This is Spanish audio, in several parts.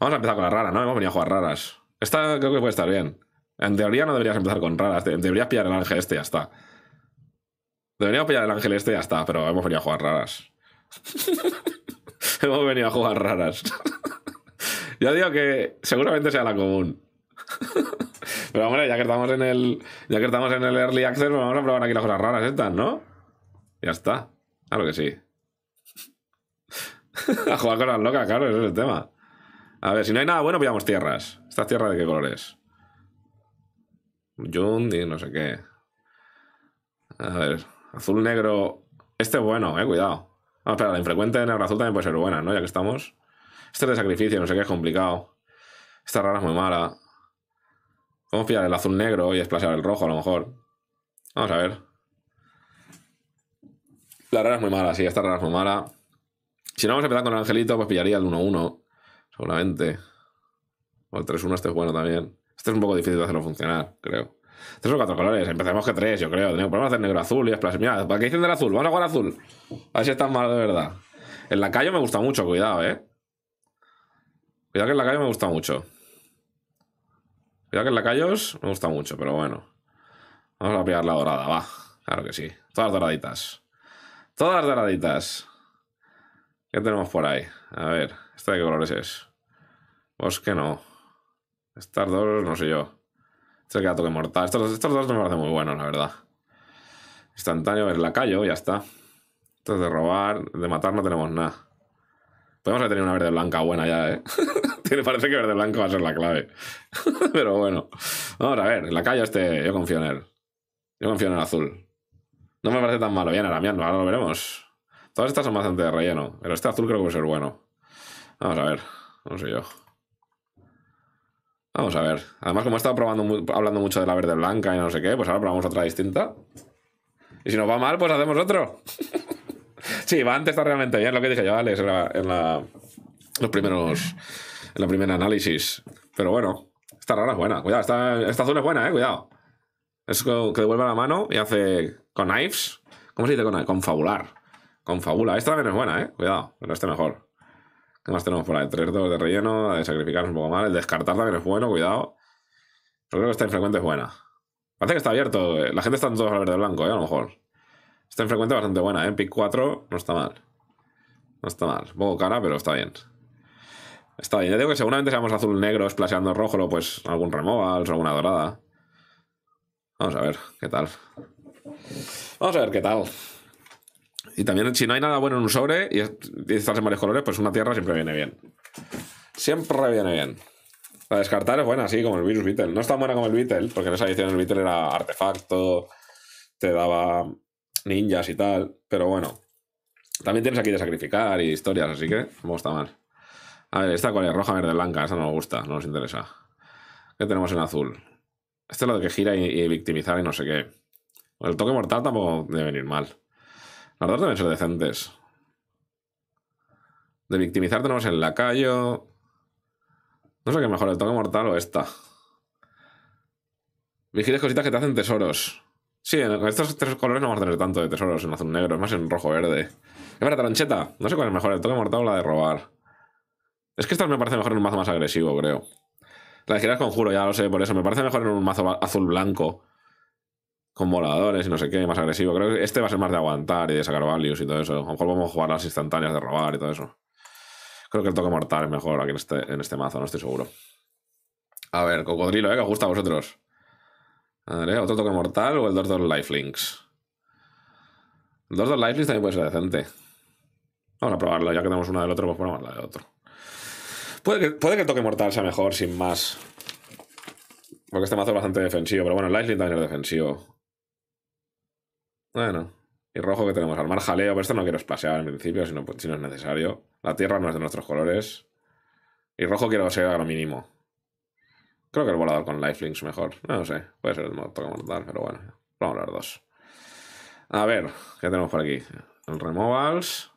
Vamos a empezar con la rara, ¿no? Hemos venido a jugar raras. Esta creo que puede estar bien. En teoría no deberías empezar con raras. Deberías pillar el ángel este y ya está. Deberíamos pillar el ángel este y ya está, pero hemos venido a jugar raras. hemos venido a jugar raras. Yo digo que seguramente sea la común. pero bueno, ya que estamos en el. Ya que estamos en el early access, pues vamos a probar aquí las cosas raras estas, ¿no? Ya está. Claro que sí. a jugar cosas locas, claro, ese es el tema. A ver, si no hay nada bueno, pillamos tierras. ¿Estas tierra de qué color es? Yundi, no sé qué. A ver, azul, negro... Este es bueno, eh, cuidado. Ah, espera, la infrecuente de negro azul también puede ser buena, ¿no? Ya que estamos... Este de sacrificio, no sé qué, es complicado. Esta rara es muy mala. Vamos a pillar el azul negro y desplazar el rojo, a lo mejor. Vamos a ver. La rara es muy mala, sí, esta rara es muy mala. Si no vamos a empezar con el angelito, pues pillaría el 1-1 seguramente. O el 3-1 este es bueno también. Este es un poco difícil de hacerlo funcionar, creo. Tres o cuatro colores, empezamos que tres, yo creo. tengo problemas de negro azul y es Mira, ¿para qué dicen del azul? Vamos a jugar azul. A ver si están mal de verdad. El lacayo me gusta mucho, cuidado, eh. Cuidado que el lacayo me gusta mucho. Cuidado que el lacayos me gusta mucho, pero bueno. Vamos a pillar la dorada, va. Claro que sí. Todas doraditas. Todas doraditas. ¿Qué tenemos por ahí? A ver, Este de qué colores es? Pues que no. Estas dos, no sé yo. Este es el mortal. Estos, dos no me parecen muy buenos, la verdad. Instantáneo, es la callo, ya está. Entonces, de robar, de matar no tenemos nada. Podemos haber tenido una verde blanca buena ya, ¿eh? Parece que verde blanco va a ser la clave. Pero bueno. Vamos a ver, la calle este, yo confío en él. Yo confío en el azul. No me parece tan malo. Bien, a ahora lo veremos. Todas estas son bastante de relleno, pero este azul creo que va a ser bueno. Vamos a ver, no sé yo. Vamos a ver. Además, como he estado probando, hablando mucho de la verde blanca y no sé qué, pues ahora probamos otra distinta. Y si nos va mal, pues hacemos otro. sí, va antes está realmente bien, lo que dije yo, Alex, en, la, los primeros. En la primera análisis. Pero bueno, esta rara es buena. Cuidado, esta, azul es buena, eh, cuidado. Es que, devuelve la mano y hace. Con knives. ¿Cómo se dice con Con fabular. Con fabula. Esta también es buena, eh. Cuidado, pero este mejor. ¿Qué más tenemos por ahí? 3-2 de relleno, de sacrificarnos un poco mal El descartar también es bueno, cuidado. Pero creo que esta infrecuente es buena. Parece que está abierto. Eh, la gente está en todos al verde blanco, eh, a lo mejor. Esta infrecuente es bastante buena, eh, En pick 4 no está mal. No está mal. Un poco cara, pero está bien. Está bien. Ya digo que seguramente seamos azul-negro, splasheando rojo, pues algún removal o alguna dorada. Vamos a ver qué tal. Vamos a ver qué tal. Y también, si no hay nada bueno en un sobre y, estás en varios colores, pues una tierra siempre viene bien. Siempre viene bien. La descartar es buena, así como el Virus Beetle. No es tan buena como el Beetle, porque en esa edición el Beetle era artefacto, te daba ninjas y tal, pero bueno. También tienes aquí de sacrificar y historias, así que me gusta mal A ver, ¿esta cuál es? Roja, verde, blanca. Esta no nos gusta, no nos interesa. ¿Qué tenemos en azul? Este es lo de que gira y, y victimizar y no sé qué. El toque mortal tampoco debe venir mal. Las dos deben ser decentes. De victimizar tenemos el lacayo. No sé qué mejor, el toque mortal o esta. Vigiles cositas que te hacen tesoros. Sí, con estos tres colores no vamos a tener tanto de tesoros en azul negro, es más en rojo verde. Es para trancheta, No sé cuál es mejor, el toque mortal o la de robar. Es que esta me parece mejor en un mazo más agresivo, creo. La de girar conjuro, ya lo sé, por eso. Me parece mejor en un mazo azul blanco con voladores y no sé qué, más agresivo. Creo que este va a ser más de aguantar y de sacar values y todo eso. A lo mejor vamos a jugar las instantáneas de robar y todo eso. Creo que el toque mortal es mejor aquí en este, en este mazo, no estoy seguro. A ver, cocodrilo, ¿eh? Que os gusta a vosotros. ver, eh, ¿otro toque mortal o el 2-2 lifelinks? El 2-2 lifelinks también puede ser decente. Vamos a probarlo, ya que tenemos una del otro, pues ponemos la del otro. Puede que, puede que el toque mortal sea mejor, sin más. Porque este mazo es bastante defensivo, pero bueno, el lifelink también es defensivo. Bueno. Y rojo que tenemos, armar jaleo, pero esto no quiero pasear en principio, si no, si no es necesario. La tierra no es de nuestros colores. Y rojo quiero ser a lo mínimo. Creo que el volador con links mejor. No, sé, puede ser el toque mortal, pero bueno. Vamos a los dos. A ver, ¿qué tenemos por aquí? El removals.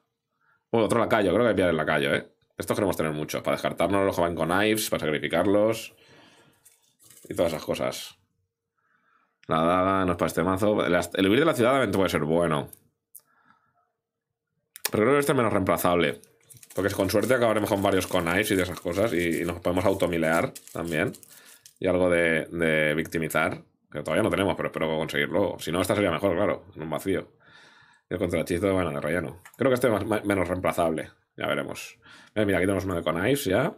Uh, otro lacayo, creo que hay que pillar el lacayo, ¿eh? Estos queremos tener muchos, para descartarnos los joven con knives, para sacrificarlos. Y todas esas cosas. La es para este mazo. El huir de la ciudad puede ser bueno. Pero creo que este es menos reemplazable. Porque con suerte acabaremos con varios con ice y de esas cosas. Y, nos podemos automilear también. Y algo de, victimizar. Que todavía no tenemos, pero espero conseguirlo. Si no, esta sería mejor, claro. En un vacío. Y el contrahechizo, bueno, de relleno. Creo que este es menos reemplazable. Ya veremos. Eh, mira, aquí tenemos uno de ice ya.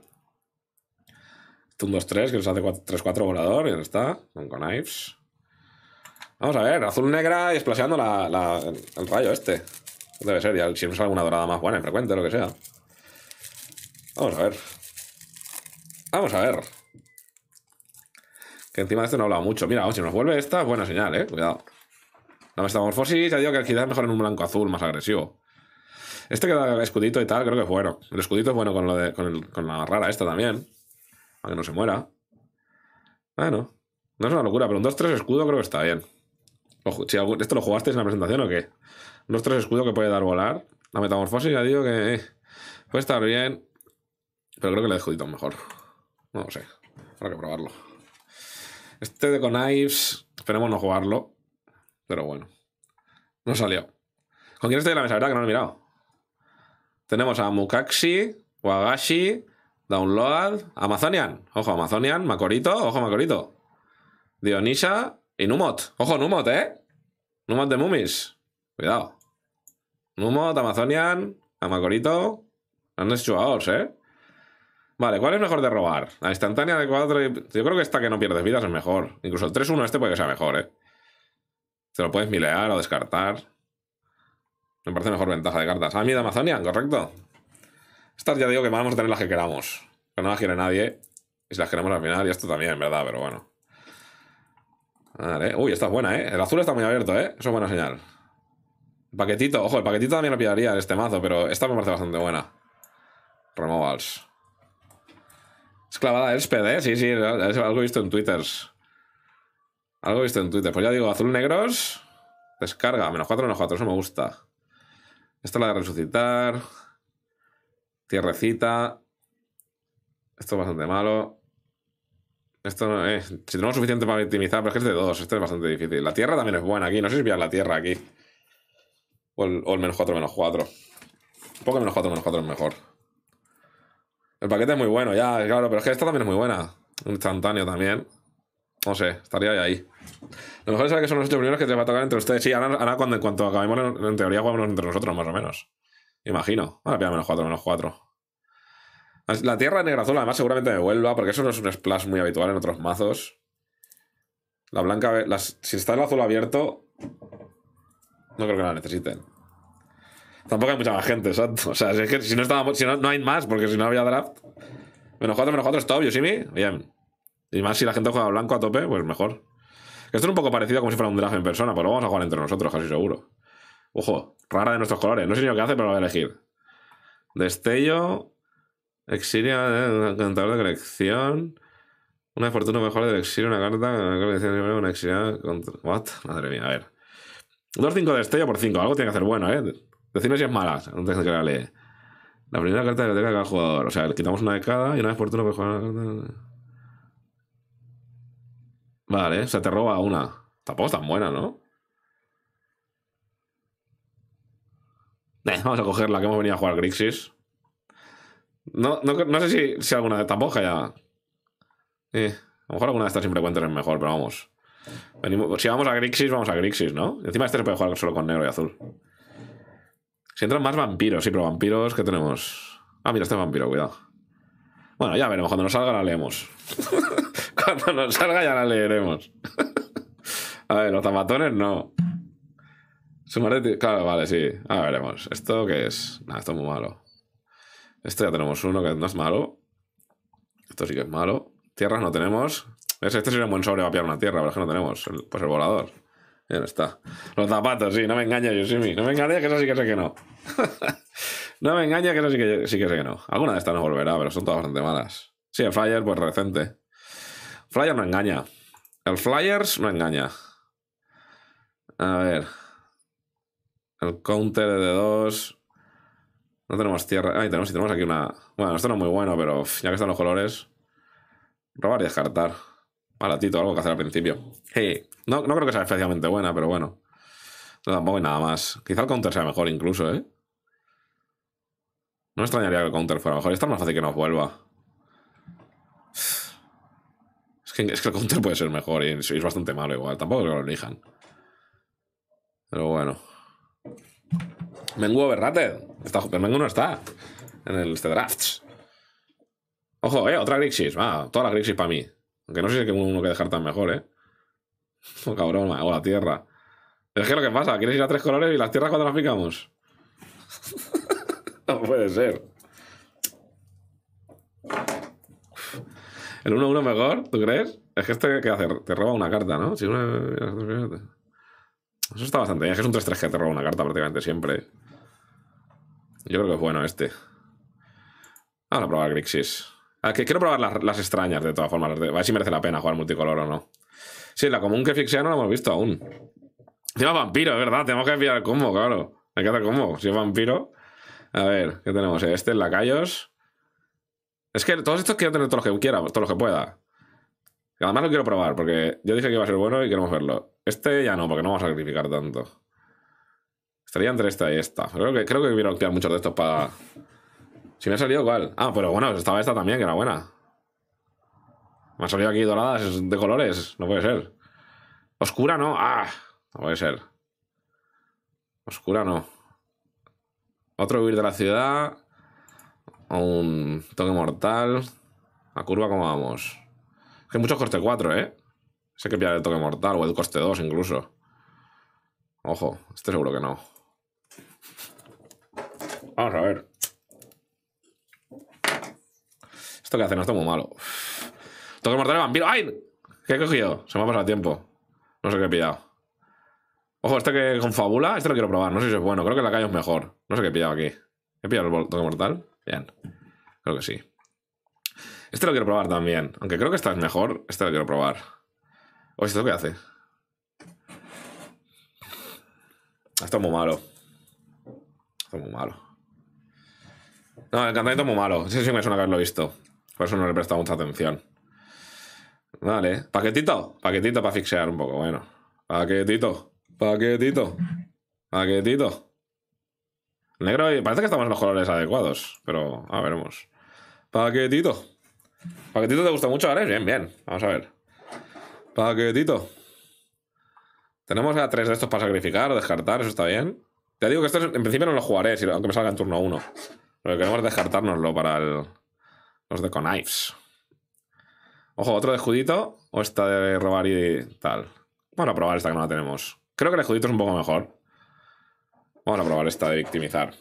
Tundos este 2-3 que nos hace 3-4 volador. Y ya está. Con knives Vamos a ver, azul negra y esplaseando el, rayo este. Debe ser, si no sale alguna dorada más buena, frecuente, lo que sea. Vamos a ver. Vamos a ver. Que encima de este no ha hablado mucho. Mira, si nos vuelve esta, buena señal, eh. Cuidado. La metamorfosis, ya digo que quizás mejor en un blanco azul, más agresivo. Este que da escudito y tal, creo que es bueno. El escudito es bueno con, lo de, con la rara esta también. Para que no se muera. Bueno. No es una locura, pero un 2-3 escudo creo que está bien. Si ¿Esto lo jugaste en la presentación o qué? Nuestro escudo que puede dar volar. La metamorfosis, ya digo que eh, puede estar bien. Pero creo que lo he escudito mejor. No lo sé. Habrá que probarlo. Este de Conives, esperemos no jugarlo. Pero bueno. No salió. ¿Con quién estoy en la mesa? ¿Verdad que no lo he mirado? Tenemos a Mukaxi, Wagashi, Download, Amazonian. Ojo, Amazonian, Macorito, ojo, Macorito. Dionisa, y Numot. Ojo, Numot, ¿eh? Numot de mummies, Cuidado. Numot, Amazonian, Amacorito. Han jugadores, ¿eh? Vale, ¿cuál es mejor de robar? La instantánea de 4. Yo creo que esta que no pierdes vidas es mejor. Incluso el 3-1 este puede que sea mejor, ¿eh? Te lo puedes milear o descartar. Me parece mejor ventaja de cartas. Ah, de Amazonian, correcto. Estas ya digo que vamos a tener las que queramos. Que no las quiere nadie. Y si las queremos al final, y esto también, ¿verdad? Pero bueno. Vale, eh. uy, esta es buena, ¿eh? El azul está muy abierto, ¿eh? Eso es buena señal. Paquetito, ojo, el paquetito también lo pillaría este mazo, pero esta me parece bastante buena. Removals. Es clavada ¿eh? Sí, sí, es algo visto en Twitter. Algo visto en Twitter. Pues ya digo, azul negros. Descarga, menos 4, menos 4, eso me gusta. Esta es la de resucitar. Tierrecita. Esto es bastante malo. Esto no es. Si tenemos suficiente para victimizar, pero es que es de dos. Esto es bastante difícil. La tierra también es buena aquí. No sé si pillar la tierra aquí. O el, menos 4, menos 4. Un poco menos 4, menos 4 es mejor. El paquete es muy bueno, ya, claro. Pero es que esta también es muy buena. instantáneo también. No sé, estaría ahí. Lo mejor es saber que son los 8 primeros que te va a tocar entre ustedes. Sí, ahora, cuando, en cuanto acabemos, en teoría jugamos entre nosotros, más o menos. Imagino. Ahora pillar menos 4, menos 4. La tierra negra azul, además, seguramente me vuelva, porque eso no es un splash muy habitual en otros mazos. La blanca. si está el azul abierto, no creo que la necesiten. Tampoco hay mucha más gente, exacto. O sea, si, no, no, hay más, porque si no había draft. Menos 4, menos 4 está obvio, Bien. Y más si la gente juega blanco a tope, pues mejor. Esto es un poco parecido a como si fuera un draft en persona, pero lo vamos a jugar entre nosotros, casi seguro. Ojo, rara de nuestros colores. No sé ni lo que hace, pero lo voy a elegir. Destello, Exilia, encantador eh, de colección. Una fortuna mejor de exilio, una carta, una colección una contra. What? Madre mía, a ver. 2-5 de estrella por 5. Algo tiene que hacer bueno, ¿eh? Decime si es mala, que la La primera carta de la biblioteca de cada jugador. O sea, le quitamos una de cada y una vez por turno mejor carta. Vale, o sea, te roba una. Tampoco es tan buena, ¿no? Eh, vamos a coger la que hemos venido a jugar Grixis. No, sé si, alguna de tampoco ya. a lo mejor alguna de estas siempre es mejor, pero vamos. si vamos a Grixis, vamos a Grixis, ¿no? encima este se puede jugar solo con negro y azul. Si entran más vampiros, sí, pero vampiros que tenemos. Ah, mira, este vampiro, cuidado. Bueno, ya veremos, cuando nos salga la leemos. cuando nos salga ya la leeremos. a ver, los zapatones no. Claro, vale, sí. A veremos. ¿Esto qué es? Nada, esto es muy malo. Esto ya tenemos uno que no es malo. Esto sí que es malo. Tierras no tenemos. Este sería un buen sobre para pillar una tierra, pero es que no tenemos. pues el volador. Ya está. Los zapatos, sí, no me engañes, Yoshimi. No me engaña, que eso sí que sé que no. no me engaña, que eso sí que, sé que no. Alguna de estas no volverá, pero son todas bastante malas. Sí, el Flyer, pues recente. Flyer no engaña. El Flyers no engaña. A ver. El counter de dos... No tenemos tierra. Ahí tenemos, si tenemos aquí una. Bueno, esto no es muy bueno, pero ya que están los colores. Robar y descartar. Baratito, algo que hacer al principio. Hey, no, creo que sea especialmente buena, pero bueno. No, tampoco hay nada más. Quizá el counter sea mejor incluso, ¿eh? No extrañaría que el counter fuera mejor. está más fácil que nos vuelva. Es que, es que el counter puede ser mejor y es, bastante malo igual. Tampoco creo que lo elijan. Pero bueno. Mengu Berrate. Está, Mengu no está en el, este draft. Ojo, eh, otra Grixis. Va, toda la Grixis para mí. Aunque no sé si hay uno que dejar tan mejor, eh. Oh, cabrón, o la tierra. Es que lo que pasa, quieres ir a tres colores y las tierras cuando las picamos. no puede ser. El 1-1 mejor, ¿tú crees? Es que este qué hace, te roba una carta, ¿no? Eso está bastante bien. Es que es un 3-3 que te roba una carta prácticamente siempre. Yo creo que es bueno este. Vamos a probar Grixis. A ah, que quiero probar las, extrañas, de todas formas. a ver si merece la pena jugar multicolor o no. Sí, la común que fixea no la hemos visto aún. Lleva vampiro, es verdad. Tenemos que enviar el claro. Hay que hacer combo. Si es vampiro. A ver, ¿qué tenemos? Este, la lacayos. Es que todos estos quiero tener todos los que quiera, todos los que pueda. Además lo quiero probar, porque yo dije que iba a ser bueno y queremos verlo. Este ya no, porque no vamos a sacrificar tanto. Sería entre esta y esta. Creo que, creo que vieron crear muchos de estos para... Si me ha salido, ¿cuál? Ah, pero bueno, pues estaba esta también, que era buena. Me ha salido aquí doradas de colores. No puede ser. Oscura no. Ah, no puede ser. Oscura no. Otro huir de la ciudad. A Un toque mortal. A curva, ¿cómo vamos? Es que hay muchos coste 4, ¿eh? Sé que pillar el toque mortal o el coste 2 incluso. Ojo, este seguro que no. Vamos a ver. Esto que no está muy malo. Toque mortal vampiro. ¡Ay! ¿Qué he cogido? Se me ha pasado el tiempo. No sé qué he pillado. Ojo, este que confabula, este lo quiero probar. No sé si es bueno. Creo que la calle es mejor. No sé qué he pillado aquí. ¿He pillado el toque mortal? Bien. Creo que sí. Este lo quiero probar también. Aunque creo que esta es mejor, este lo quiero probar. o este, ¿esto qué hace? Está muy malo. Está muy malo. No, el muy malo. Sí, sí, me suena haberlo visto. Por eso no le he prestado mucha atención. Vale. ¿Paquetito? Paquetito para fixear un poco, bueno. Paquetito. Paquetito. Paquetito. Negro y... Parece que estamos en los colores adecuados, pero a veremos. Paquetito. Paquetito te gusta mucho, ¿vale? Bien, bien. Vamos a ver. Paquetito. Tenemos a tres de estos para sacrificar, o descartar, eso está bien. Te digo que esto en principio no lo jugaré, aunque me salga en turno uno pero queremos descartárnoslo para los de knives Ojo, otro de Judito o esta de robar y tal. Vamos a probar esta que no la tenemos. Creo que el de Judito es un poco mejor. Vamos a probar esta de victimizar.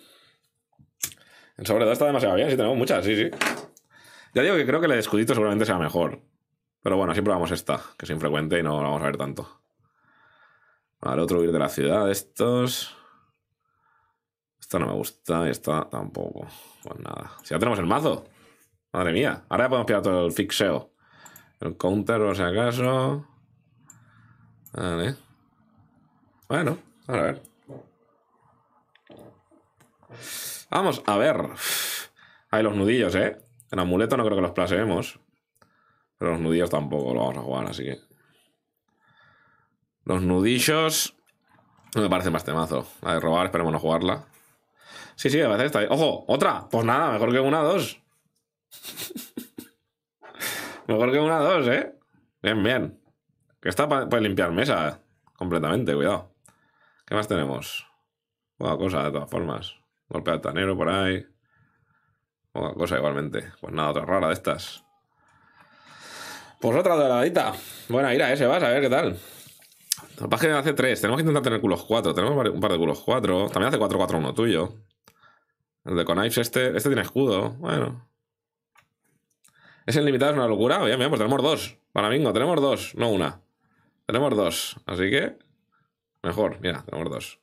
En sobre todo está demasiado bien, si tenemos muchas, sí, sí. Ya digo que creo que el de escudito seguramente sea mejor. Pero bueno, así probamos esta, que es infrecuente y no la vamos a ver tanto. Vale, otro huir de la ciudad, estos. Esta no me gusta y esta tampoco. Pues nada. Si ya tenemos el mazo. Madre mía. Ahora ya podemos pillar todo el fixeo. El counter, por si acaso. Vale. Bueno, a ver. Vamos a ver. Hay los nudillos, ¿eh? El amuleto no creo que los plasemos, Pero los nudillos tampoco lo vamos a jugar, así que. Los nudillos. No me parece más temazo. La de robar, esperemos no jugarla. Sí, sí, me parece está Ojo, otra. Pues nada, mejor que una, dos. mejor que una, dos, ¿eh? Bien, bien. Que está para limpiar mesa completamente, cuidado. ¿Qué más tenemos? Poca cosa, de todas formas. Golpe altanero por ahí. Poca cosa igualmente. Pues nada, otra rara de estas. Pues otra doradita. Buena ira, ese vas, a ver qué tal. La página hace tres tenemos que intentar tener culos cuatro Tenemos un par de culos 4. También hace 4-4-1 tuyo. El de Knives este. Este tiene escudo. Bueno. Es limitado es una locura. Oye, mira, pues tenemos dos. Para no tenemos dos, no una. Tenemos dos. Así que. Mejor, mira, tenemos dos.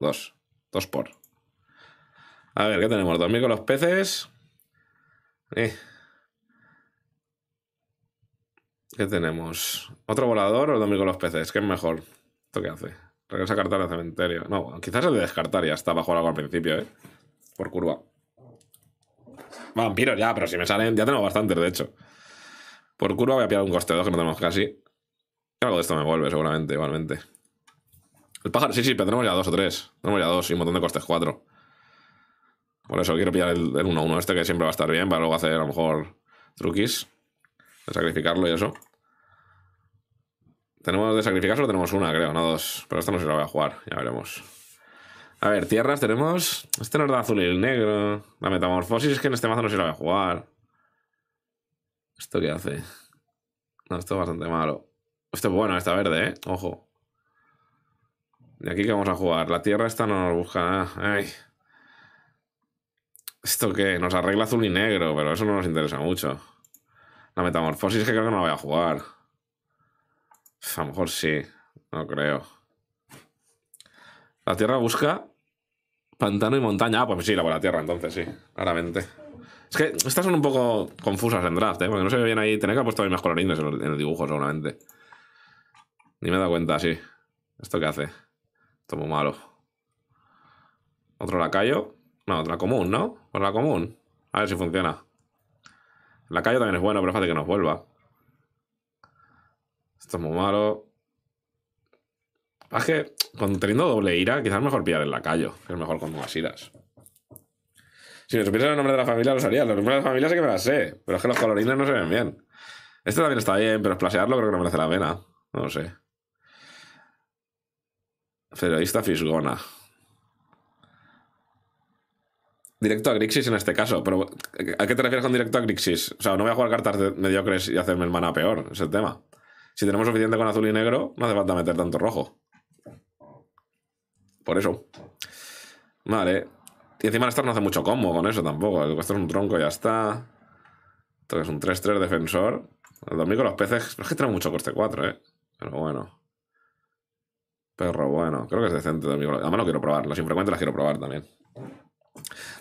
Dos. Dos por. A ver, ¿qué tenemos? mil con los peces. Eh. ¿Qué tenemos? ¿Otro volador o mil con los peces? ¿Qué es mejor? ¿Esto qué hace? Regresa carta al cementerio. No, quizás el de descartar, ya está bajo algo al principio, ¿eh? Por curva. Vampiros ya, pero si me salen, ya tengo bastantes, de hecho. Por curva voy a pillar un coste 2 que no tenemos casi. Algo de esto me vuelve, seguramente, igualmente. El pájaro, sí, sí, pero tenemos ya dos o tres. Tenemos ya dos y un montón de costes 4. Por eso quiero pillar el 1-1 este que siempre va a estar bien para luego hacer a lo mejor truquis. sacrificarlo y eso. Tenemos de sacrificar solo tenemos una, creo, no dos. Pero esta no se la voy a jugar, ya veremos. A ver, tierras tenemos. Este nos da azul y el negro. La metamorfosis es que en este mazo no se la voy a jugar. ¿Esto qué hace? No, esto es bastante malo. Esto es bueno, está verde, ¿eh? Ojo. ¿Y aquí que vamos a jugar? La tierra esta no nos busca nada. ¿Esto qué? Nos arregla azul y negro, pero eso no nos interesa mucho. La metamorfosis es que creo que no la voy a jugar. A lo mejor sí, no creo. La Tierra busca pantano y montaña. Ah, pues sí, la buena Tierra, entonces sí, claramente. Es que estas son un poco confusas en draft, ¿eh? Porque no se ve bien ahí. Tiene que haber puesto más colorines en el dibujo, seguramente. Ni me he dado cuenta, sí. ¿Esto qué hace? Esto muy malo. ¿Otro lacayo? No, otra común, ¿no? Pues la común. A ver si funciona. La lacayo también es bueno, pero es que nos vuelva esto es muy malo. Es que cuando teniendo doble ira, quizás es mejor pillar en lacayo, calle es mejor con más iras. Si me supieras el nombre de la familia, lo sabría. Los nombres de la familia sí que me las sé, pero es que los colorines no se ven bien. Este también está bien, pero esplasearlo creo que no merece la pena. No lo sé. Feroísta fisgona. Directo a Grixis en este caso, pero ¿a qué te refieres con directo a Grixis? O sea, no voy a jugar cartas mediocres y hacerme el mana peor, es el tema. Si tenemos suficiente con azul y negro, no hace falta meter tanto rojo. Por eso. Vale. Y encima Star no hace mucho combo con eso tampoco. El esto es un tronco y ya está. entonces un 3-3 defensor. El dormir los peces... Es que tiene mucho coste 4, ¿eh? Pero bueno. Pero bueno. Creo que es decente dormir Además lo quiero probar. Las infrecuentes las quiero probar también.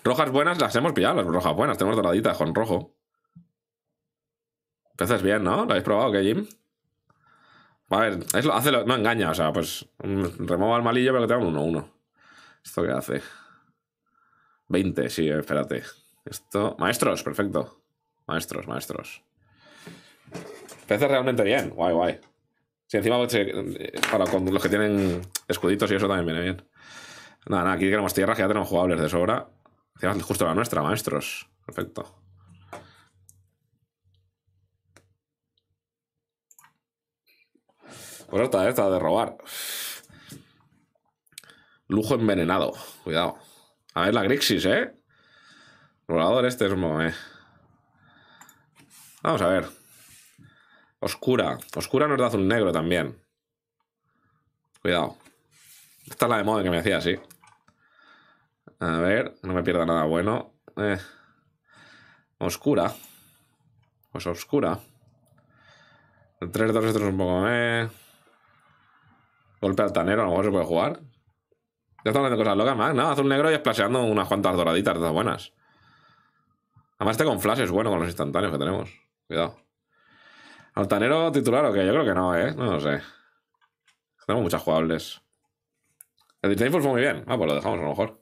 Rojas buenas las hemos pillado, las rojas buenas. Tenemos doraditas con rojo. Peces bien, ¿no? ¿Lo habéis probado, qué, Jim? A ver, no engaña, o sea, pues mm, remova el malillo pero que tengo un 1-1. ¿Esto qué hace? 20, sí, espérate. Esto. Maestros, perfecto. Maestros, maestros. Parece realmente bien, guay, guay. Si encima pues, eh, para con los que tienen escuditos y eso también viene bien. Nada, nada, aquí queremos tierra, que ya tenemos jugables de sobra. justo la nuestra, maestros. Perfecto. Pues esta, esta de robar. Lujo envenenado. Cuidado. A ver la Grixis, ¿eh? Volador este es eh. Vamos a ver. Oscura. Oscura nos da azul negro también. Cuidado. Esta es la de moda que me hacía sí A ver, no me pierda nada bueno. Eh. Oscura. Pues oscura. El 3-2 3 este es un poco... Eh. Golpe altanero, a lo mejor se puede jugar. Ya están haciendo cosas locas, más, No, azul negro y esplaseando unas cuantas doraditas de las buenas. Además, este con flash es bueno con los instantáneos que tenemos. Cuidado. ¿Altanero titular o qué? Yo creo que no, ¿eh? No lo sé. Tenemos muchas jugables. El Disdainful fue muy bien. Ah, pues lo dejamos a lo mejor.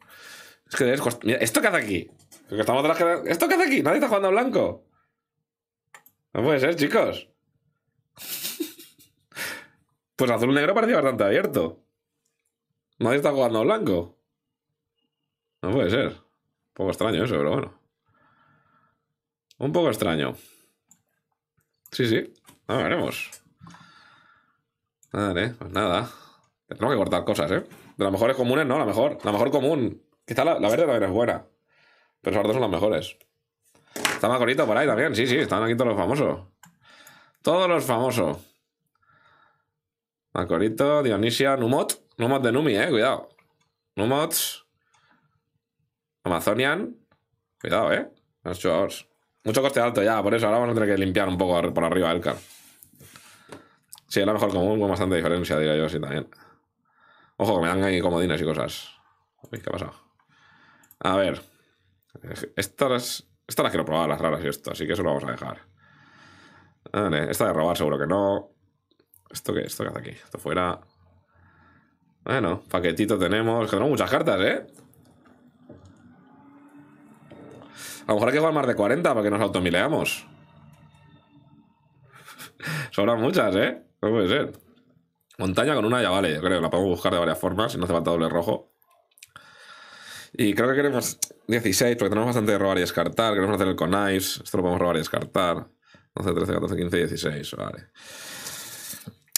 Es que es Mira, ¿esto qué hace aquí? estamos ¿Esto qué hace aquí? Nadie está jugando a blanco. No puede ser, chicos. Pues azul negro parecía bastante abierto. Nadie está jugando blanco. No puede ser. Un poco extraño eso, pero bueno. Un poco extraño. Sí, sí. A veremos. Vale, pues nada. Tenemos que cortar cosas, ¿eh? De las mejores comunes, no, la mejor. La mejor común. Quizá la, la verde también es buena. Pero esas dos son las mejores. Está Macorito por ahí también. Sí, sí, están aquí todos los famosos. Todos los famosos. Macorito, Dionisia, Numot. Numot de Numi, eh, cuidado. Numots. Amazonian. Cuidado, eh. Mucho coste alto ya, por eso ahora vamos a tener que limpiar un poco por arriba el car. Sí, era mejor común con bastante diferencia, diría yo, sí, también. Ojo, que me dan ahí comodines y cosas. ¿qué ha pasado? A ver. Eh, estas, estas las quiero probar, las raras y esto, así que eso lo vamos a dejar. Vale, esta de robar seguro que no. ¿Esto qué? ¿Esto qué hace aquí? Esto fuera. Bueno, paquetito tenemos. Que tenemos muchas cartas, ¿eh? A lo mejor hay que jugar más de 40 para que nos automileamos. Sobran muchas, ¿eh? No puede ser. Montaña con una ya vale, yo creo. La podemos buscar de varias formas Y no hace falta doble rojo. Y creo que queremos 16 porque tenemos bastante de robar y descartar. Queremos hacer el con Ice. Esto lo podemos robar y descartar. 11, 13, 14, 15, 16. Vale.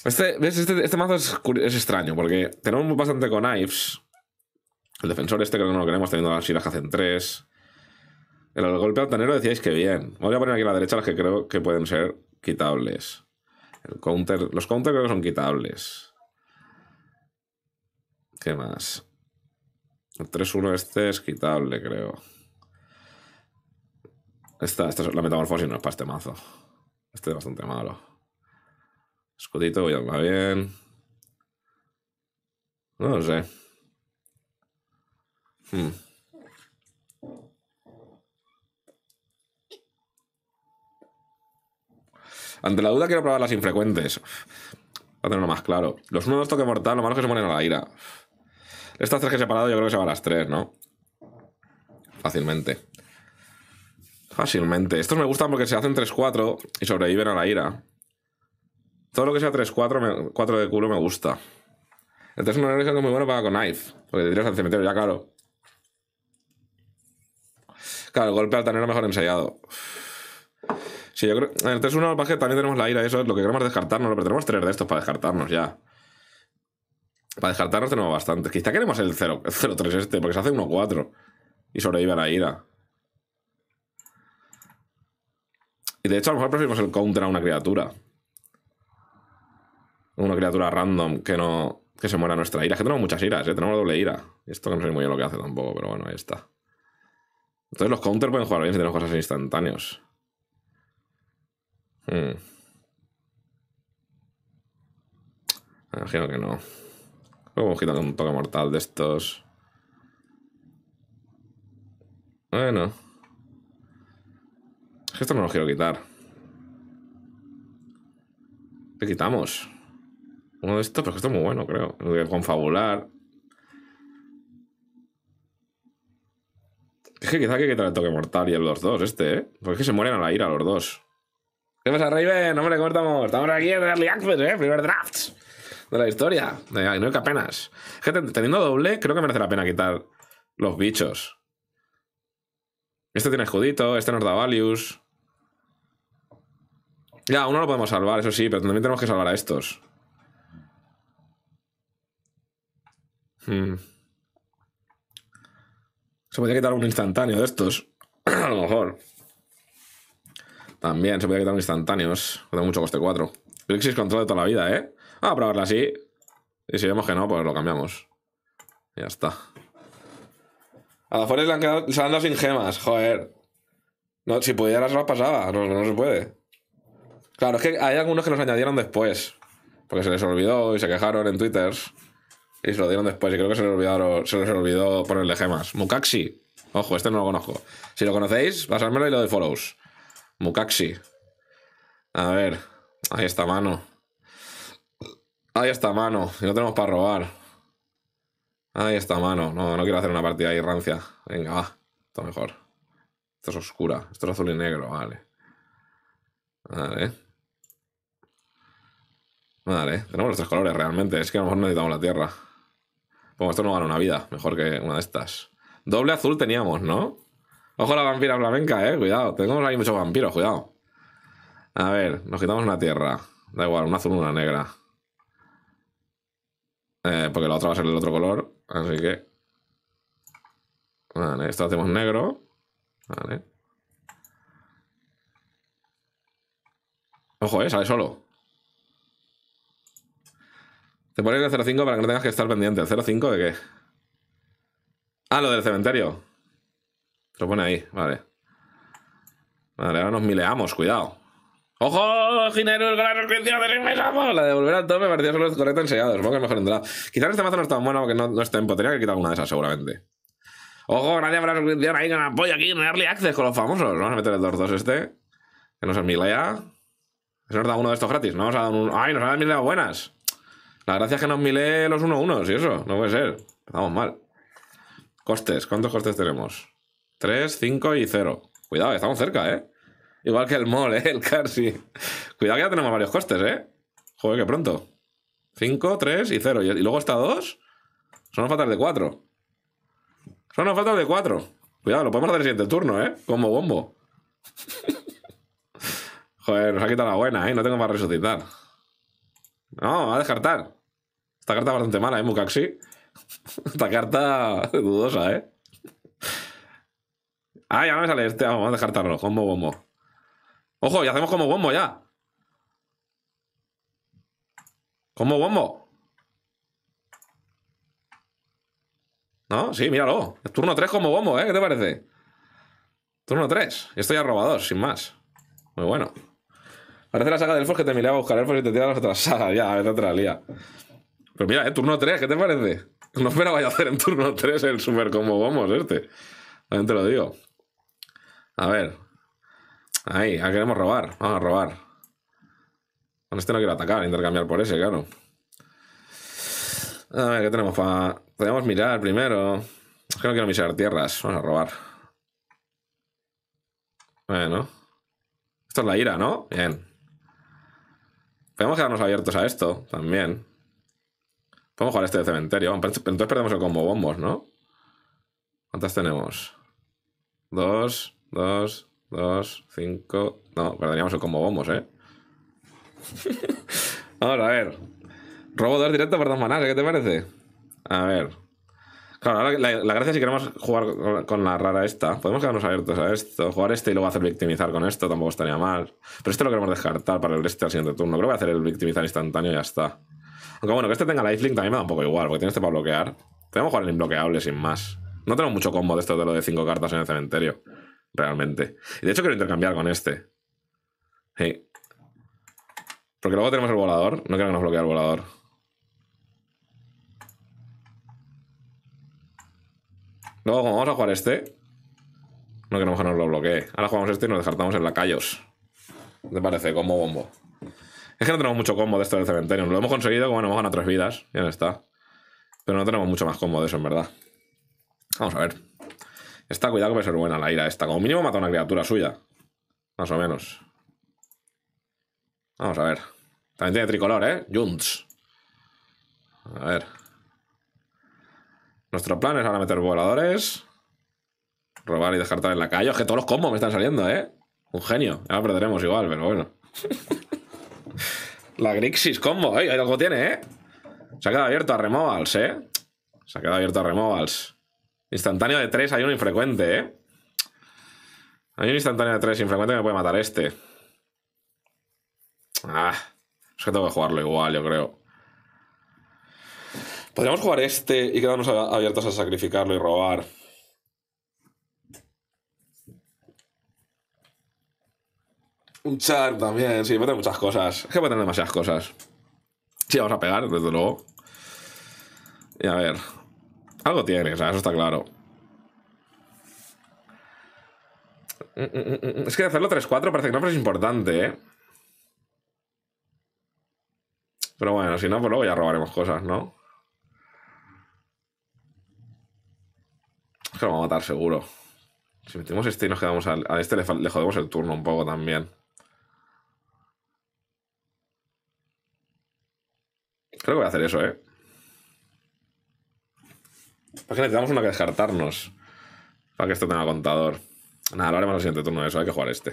Este, este, este, mazo es, extraño, porque tenemos bastante con Ives. El defensor este creo que no lo queremos, teniendo las si que hacen 3. El golpe altanero decíais que bien. Voy a poner aquí a la derecha las que creo que pueden ser quitables. El counter, los counter creo que son quitables. ¿Qué más? El 3-1 este es quitable, creo. Esta, esta es la metamorfosis no es para este mazo. Este es bastante malo. Escudito va bien. No lo sé. Hmm. Ante la duda quiero probar las infrecuentes. Para tenerlo más claro. Los 1 2 toque mortal, lo malo es que se mueren a la ira. Estas tres que he separado yo creo que se van a las tres, ¿no? Fácilmente. Fácilmente. Estos me gustan porque se hacen 3-4 y sobreviven a la ira todo lo que sea 3-4, 4 de culo me gusta. El 3 1 es muy bueno para con knife, porque te tiras al cementerio, ya claro. Claro, el golpe altanero mejor ensayado. Sí, yo creo. En el 3-1 paje también tenemos la ira, eso es lo que queremos descartarnos, pero tenemos 3 de estos para descartarnos ya. Para descartarnos tenemos bastantes. Quizá queremos el 0-3 este, porque se hace 1-4 y sobrevive a la ira. Y de hecho, a lo mejor preferimos el counter a una criatura una criatura random que no que se muera nuestra ira. Es que tenemos muchas iras, ¿eh? tenemos doble ira. Esto que no sé muy bien lo que hace tampoco, pero bueno, ahí está. Entonces los counter pueden jugar bien si tenemos cosas instantáneos. Hmm. Me imagino que no. Luego vamos quitar un toque mortal de estos. Bueno. Es que esto no lo quiero quitar. ¿Qué quitamos? Uno de estos, pero esto es muy bueno, creo. Lo de confabular. Es que quizá hay que quitar el toque mortal y el los dos, este, ¿eh? Porque es que se mueren a la ira los dos. ¿Qué pasa, Raven? me le cortamos! Estamos aquí en Early Access, ¿eh? Primer draft de la historia. De, no que apenas. Gente, teniendo doble, creo que merece la pena quitar los bichos. Este tiene escudito, este nos da values. Ya, uno lo podemos salvar, eso sí, pero también tenemos que salvar a estos. Mm. Se podría quitar un instantáneo de estos. a lo mejor. También se podría quitar un instantáneos. Tengo mucho coste 4. Plexis control de toda la vida, ¿eh? Vamos a probarla así. Y si vemos que no, pues lo cambiamos. Ya está. A la mejor le han quedado, se sin gemas, joder. No, si se lo pasaba, no, no se puede. Claro, es que hay algunos que los añadieron después. Porque se les olvidó y se quejaron en Twitter. Y se lo dieron después. Y creo que se les olvidó, se les olvidó ponerle gemas. Mukaxi. Ojo, este no lo conozco. Si lo conocéis, pasármelo y lo de follows. Mukaxi. A ver. Ahí está mano. Ahí está mano. Y no tenemos para robar. Ahí está mano. No, no quiero hacer una partida ahí rancia. Venga, va. Esto mejor. Esto es oscura. Esto es azul y negro. Vale. Vale. Vale. Tenemos los tres colores realmente. Es que a lo mejor necesitamos la tierra. Como esto no vale una vida, mejor que una de estas. Doble azul teníamos, ¿no? Ojo a la vampira flamenca, eh. Cuidado. Tenemos ahí muchos vampiros, cuidado. A ver, nos quitamos una tierra. Da igual, una azul, una negra. Eh, porque la otra va a ser del otro color. Así que. Vale, esto hacemos negro. Vale. Ojo, eh, sale solo. Te pones el 05 para que no tengas que estar pendiente. ¿El 05 de qué? Ah, lo del cementerio. lo pone ahí, vale. Vale, ahora nos mileamos, cuidado. ¡Ojo! Ginero, el gran suscripción de La de volver al top me parecía solo correcto enseñado. Supongo que es mejor entrar Quizás este mazo no es tan bueno porque no, no es tempo. Tenía que quitar alguna de esas, seguramente. Ojo, gracias por la suscripción ahí con apoyo aquí en Early Access con los famosos. Vamos a meter el 2-2 este. Que nos milea. se nos da uno de estos gratis. No un. ¡Ay, nos ha dado buenas! La gracia es que nos milé los 1-1 y eso. No puede ser. Estamos mal. Costes. ¿Cuántos costes tenemos? 3, 5 y 0. Cuidado, estamos cerca, ¿eh? Igual que el mol, ¿eh? El Carsi. Cuidado que ya tenemos varios costes, ¿eh? Joder, que pronto. 5, 3 y 0. Y, luego está 2. Son faltas de 4. Son faltas de 4. Cuidado, lo podemos hacer el siguiente turno, ¿eh? Como bombo. Joder, nos ha quitado la buena, ¿eh? No tengo para resucitar. No, va a descartar. Esta carta bastante mala, ¿eh, Mukaxi? Esta carta dudosa, ¿eh? Ah, ya no me sale este. Vamos a descartarlo. Combo bombo. Ojo, y hacemos como bombo ya. Combo bombo. ¿No? Sí, míralo. Es turno 3 como bombo, ¿eh? ¿Qué te parece? Turno 3. Esto ya roba 2, sin más. Muy bueno. Parece la saga del Elfos que te miraba a buscar Elfos y te tira las otras salas. Ya, a ver otra lía. Pero pues mira, ¿eh? turno 3, ¿qué te parece? No vaya a hacer en turno 3 el super combo vamos este. También te lo digo. A ver. Ahí, ya ah, queremos robar. Vamos a robar. Con este no quiero atacar, intercambiar por ese, claro. A ver, ¿qué tenemos para...? Podemos mirar primero. Es que no quiero mirar tierras. Vamos a robar. Bueno. Esto es la ira, ¿no? Bien. Podemos quedarnos abiertos a esto también podemos jugar este de cementerio. Entonces perdemos el combo bombos, ¿no? ¿Cuántas tenemos? Dos, dos, dos, cinco... No, perderíamos el combo bombos, ¿eh? Vamos a ver. Robo dos directo por dos ¿qué te parece? A ver. Claro, la, la, gracia si queremos jugar con la rara esta, podemos quedarnos abiertos a esto, jugar este y luego hacer victimizar con esto, tampoco estaría mal. Pero esto lo queremos descartar para el este al siguiente turno. Creo que voy a hacer el victimizar instantáneo y ya está. Aunque bueno, que este tenga lifelink también me da un poco igual, porque tiene este para bloquear. Tenemos jugar el imbloqueable sin más. No tenemos mucho combo de esto de lo de 5 cartas en el cementerio. Realmente. Y de hecho quiero intercambiar con este. sí Porque luego tenemos el volador. No quiero que nos bloquee el volador. Luego, vamos a jugar este, no queremos que nos lo bloquee. Ahora jugamos este y nos descartamos en lacayos. callos te parece? Como bombo. Es que no tenemos mucho combo de esto del cementerio. Lo hemos conseguido, bueno, hemos ganado tres vidas. Ya está. Pero no tenemos mucho más combo de eso, en verdad. Vamos a ver. Esta, cuidado que va a ser buena la ira esta. Como mínimo mata una criatura suya. Más o menos. Vamos a ver. También tiene tricolor, ¿eh? Junts. A ver. Nuestro plan es ahora meter voladores. Robar y descartar en la calle. Es que todos los combos me están saliendo, ¿eh? Un genio. Ya perderemos igual, pero bueno. La Grixis combo, ¿eh? Algo tiene, ¿eh? Se ha quedado abierto a removals, ¿eh? Se ha quedado abierto a removals. Instantáneo de 3, hay uno infrecuente, ¿eh? Hay un instantáneo de 3 infrecuente que me puede matar este. Ah, es que tengo que jugarlo igual, yo creo. Podríamos jugar este y quedarnos abiertos a sacrificarlo y robar. Un char también, sí, tener muchas cosas. Es que tener demasiadas cosas. Sí, vamos a pegar, desde luego. Y a ver. Algo tiene, eso está claro. Es que hacerlo 3-4 parece que no, es importante, ¿eh? Pero bueno, si no, pues luego ya robaremos cosas, ¿no? Es que lo va a matar seguro. Si metemos este y nos quedamos al... A este le jodemos el turno un poco también. Creo que voy a hacer eso, ¿eh? que necesitamos una que descartarnos. Para que esto tenga contador. Nada, lo haremos el siguiente turno eso. Hay que jugar este.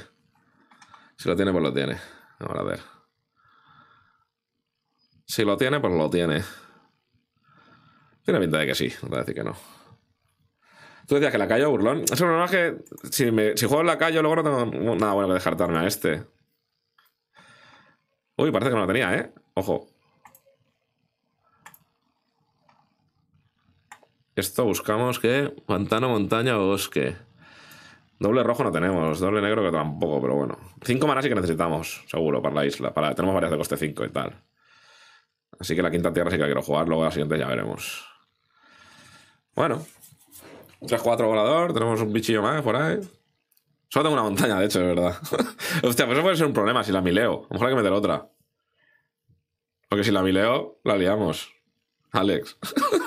Si lo tiene, pues lo tiene. Ahora a ver. Si lo tiene, pues lo tiene. Tiene pinta de que sí, no te voy a decir que no. Tú decías que la callo, burlón. Es un que Si, me, si juego la callo, luego no tengo nada bueno que descartarme a este. Uy, parece que no la tenía, ¿eh? Ojo. Esto buscamos que pantano, montaña o bosque. Doble rojo no tenemos, doble negro que tampoco, pero bueno. Cinco manas sí que necesitamos, seguro, para la isla. Para, tenemos varias de coste 5 y tal. Así que la quinta tierra sí que la quiero jugar, luego la siguiente ya veremos. Bueno. 3-4 volador, tenemos un bichillo más por ahí. Solo tengo una montaña, de hecho, de verdad. Hostia, pues eso puede ser un problema si la mileo. A lo mejor hay que meter otra. Porque si la mileo, la liamos. Alex.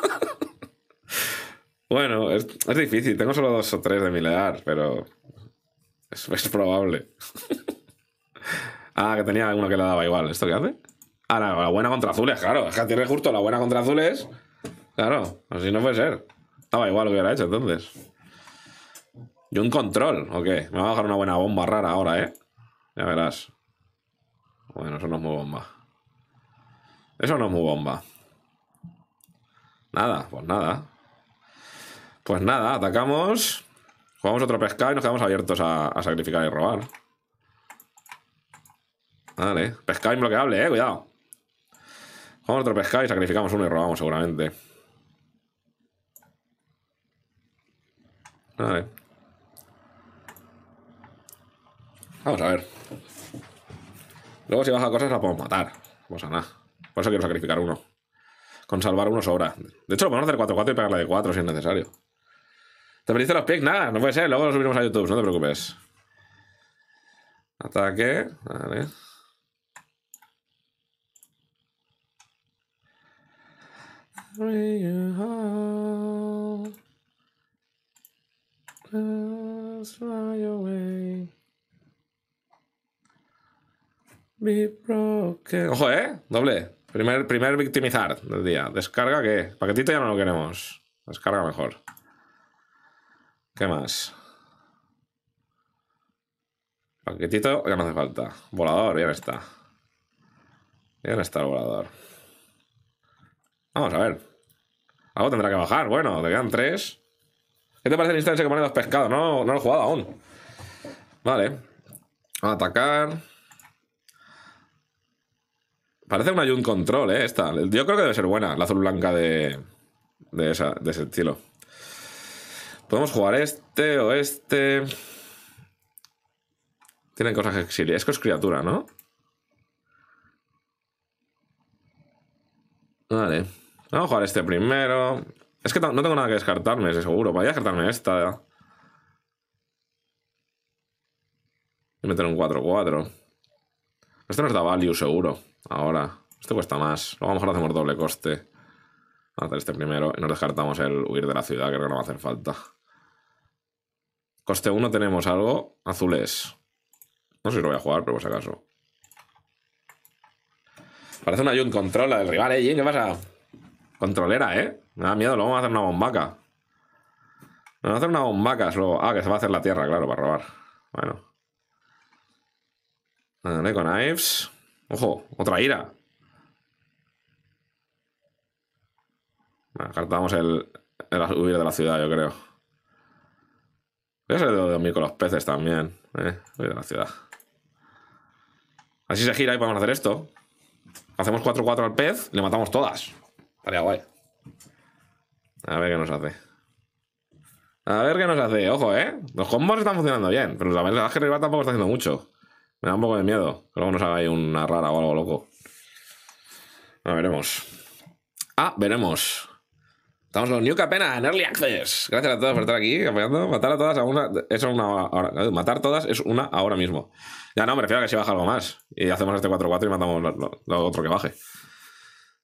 Bueno, es, difícil. Tengo solo dos o tres de milear, pero es, probable. ah, que tenía uno que le daba igual. ¿Esto qué hace? Ah, la buena contra azules, claro. Es que tiene justo la buena contra azules. Claro, así no puede ser. Estaba igual lo que hubiera hecho entonces. ¿Y un control? ¿O qué? Me va a bajar una buena bomba rara ahora, ¿eh? Ya verás. Bueno, eso no es muy bomba. Eso no es muy bomba. Nada, pues nada. Pues nada, atacamos. Jugamos otro pescado y nos quedamos abiertos a, sacrificar y robar. Vale, pescado inbloqueable, eh, cuidado. Jugamos otro pescado y sacrificamos uno y robamos seguramente. Vale. Vamos a ver. Luego si baja cosas la podemos matar. Pues nada. Por eso quiero sacrificar uno. Con salvar uno sobra. De hecho, lo podemos hacer 4-4 y pegarle de 4 si es necesario. ¿Te perdiste los pics? Nada, no puede ser. Luego lo subimos a YouTube, no te preocupes. Ataque. Vale. Ojo, ¿eh? Doble. Primer, primer victimizar del día. Descarga ¿qué? Paquetito ya no lo queremos. Descarga mejor. ¿Qué más? Paquetito, ya no hace falta. Volador, ya está. Ya está el volador. Vamos a ver. Algo tendrá que bajar. Bueno, te quedan tres. ¿Qué te parece el instante que pone dos pescados? No, no lo he jugado aún. Vale. A atacar. Parece una Jun Control, eh, esta. Yo creo que debe ser buena, la azul blanca de, de, esa, de ese estilo. Podemos jugar este o este. Tienen cosas que exiliar. Es que es criatura, ¿no? Vale. Vamos a jugar este primero. Es que no tengo nada que descartarme, seguro. a descartarme esta. Y meter un 4-4. Este nos da value, seguro. Ahora. Este cuesta más. Luego a lo mejor hacemos doble coste. Vamos a hacer este primero y nos descartamos el huir de la ciudad, creo que no va a hacer falta. Coste 1 tenemos algo. Azules. No sé si lo voy a jugar, pero por si acaso. Parece una Jun controla del rival, ¿eh, ¿Qué pasa? Controlera, ¿eh? Me da miedo, luego vamos a hacer una bombaca. vamos a hacer una bombaca luego. Ah, que se va a hacer la tierra, claro, para robar. Bueno. Vale, con Ives. Ojo, otra ira. Bueno, cartamos el, el huir de la ciudad, yo creo. Voy a salir de dormir con los peces también. Eh, voy a la ciudad. Así se gira y podemos hacer esto. Hacemos 4-4 al pez, y le matamos todas. Estaría guay. A ver qué nos hace. A ver qué nos hace. Ojo, ¿eh? Los combos están funcionando bien, pero la verdad es que tampoco está haciendo mucho. Me da un poco de miedo. Que luego nos haga ahí una rara o algo loco. A veremos. Ah, veremos. Estamos los New Capena en Early Access. Gracias a todos por estar aquí apoyando. Matar a todas a una. Es una ahora. Matar todas es una ahora mismo. Ya no, me refiero a que si baja algo más. Y hacemos este 4-4 y matamos lo, otro que baje.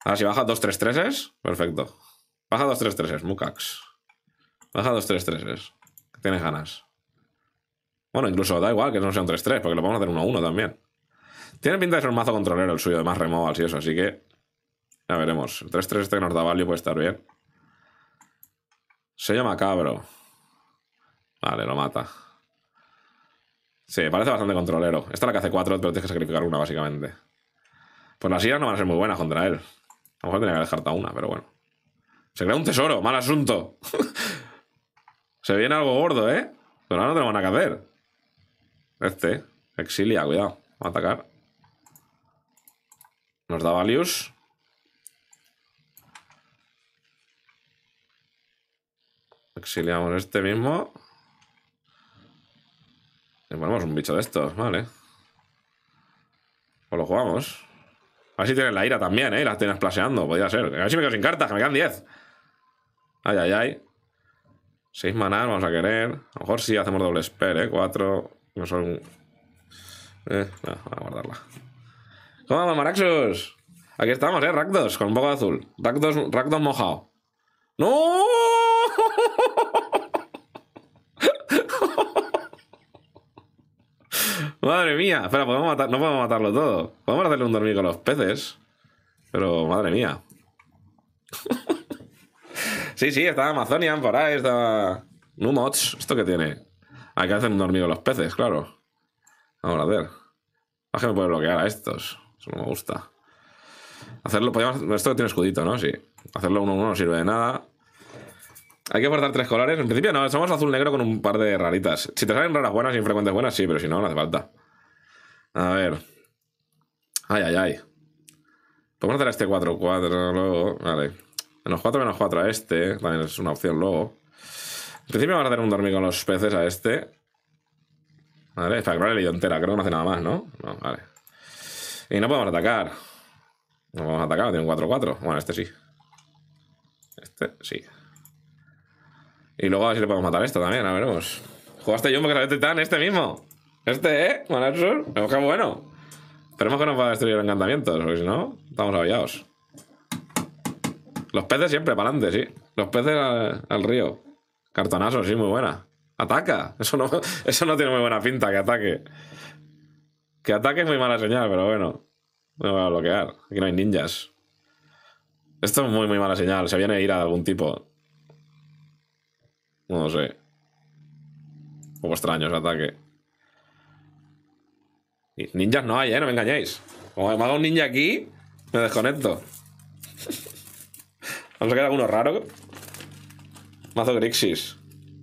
Ahora si baja 2-3-3 es. Perfecto. Baja 2-3-3 es, mukax. Baja 2-3-3 es. Tienes ganas. Bueno, incluso da igual que no sea un 3-3, porque lo podemos hacer 1-1 también. Tiene pinta de ser un mazo controlero el suyo, de más removals y eso, así que. Ya veremos. El 3-3 este que nos da value puede estar bien. Se llama cabro. Vale, lo mata. Sí, parece bastante controlero. Esta la que hace cuatro, pero tienes que sacrificar una, básicamente. Pues las iras no van a ser muy buenas contra él. A lo mejor tenía que dejar a una, pero bueno. Se crea un tesoro, mal asunto. Se viene algo gordo, ¿eh? Pero ahora no tenemos nada que hacer. Este, exilia, cuidado. Va a atacar. Nos da values. Exiliamos este mismo. Le ponemos un bicho de estos, vale. Pues lo jugamos. A ver si tienes la ira también, ¿eh? la tienes plaseando, podría ser. A ver si me quedo sin cartas, que me quedan 10. Ay, ay, ay. 6 manas, vamos a querer. A lo mejor sí hacemos doble esper ¿eh? 4. No son. Eh, vamos a guardarla. ¿Cómo vamos, Maraxus? Aquí estamos, ¿eh? Rakdos, con un poco de azul. Rakdos, mojado. ¡No! Madre mía. Espera, podemos matar, no podemos matarlo todo. Podemos hacerle un dormir a los peces. Pero, madre mía. sí, sí, está Amazonian por ahí, está... Numots, ¿esto qué tiene? Hay que hacer un dormido los peces, claro. Vamos a ver, Más que me puede bloquear a estos. Eso no me gusta. Hacerlo, podemos, esto tiene escudito, ¿no? Sí. Hacerlo uno a uno no sirve de nada. Hay que guardar tres colores. En principio no, somos azul-negro con un par de raritas. Si te salen raras buenas y infrecuentes buenas, sí, pero si no, no hace falta. A ver. Ay, ay, ay. Podemos hacer este 4-4 luego. Vale. Menos 4, menos 4 a este. También es una opción luego. En principio vamos a hacer un dormir con los peces a este. Vale, está claro, yo entera. Creo que no hace nada más, ¿no? No, vale. Y no podemos atacar. No podemos atacar, tiene un 4-4. Bueno, este sí. Este sí. Y luego a ver si le podemos matar esto también, a veremos. Pues. Jugaste Jumbo que sale Titán, este mismo. Este, ¿eh? Sur. Es que bueno. Esperemos que nos va a destruir encantamientos, porque si no, estamos aviados. Los peces siempre para adelante, sí. Los peces al, río. Cartonazo, sí, muy buena. Ataca. Eso no, eso no tiene muy buena pinta, que ataque. Que ataque es muy mala señal, pero bueno. Me voy a bloquear. Aquí no hay ninjas. Esto es muy, muy mala señal. Se viene a ir a algún tipo. No sé. Un poco extraño ese ataque. Ninjas no hay, ¿eh? No me engañéis. Como me haga un ninja aquí, me desconecto. Vamos a quedar alguno raro. Mazo Grixis.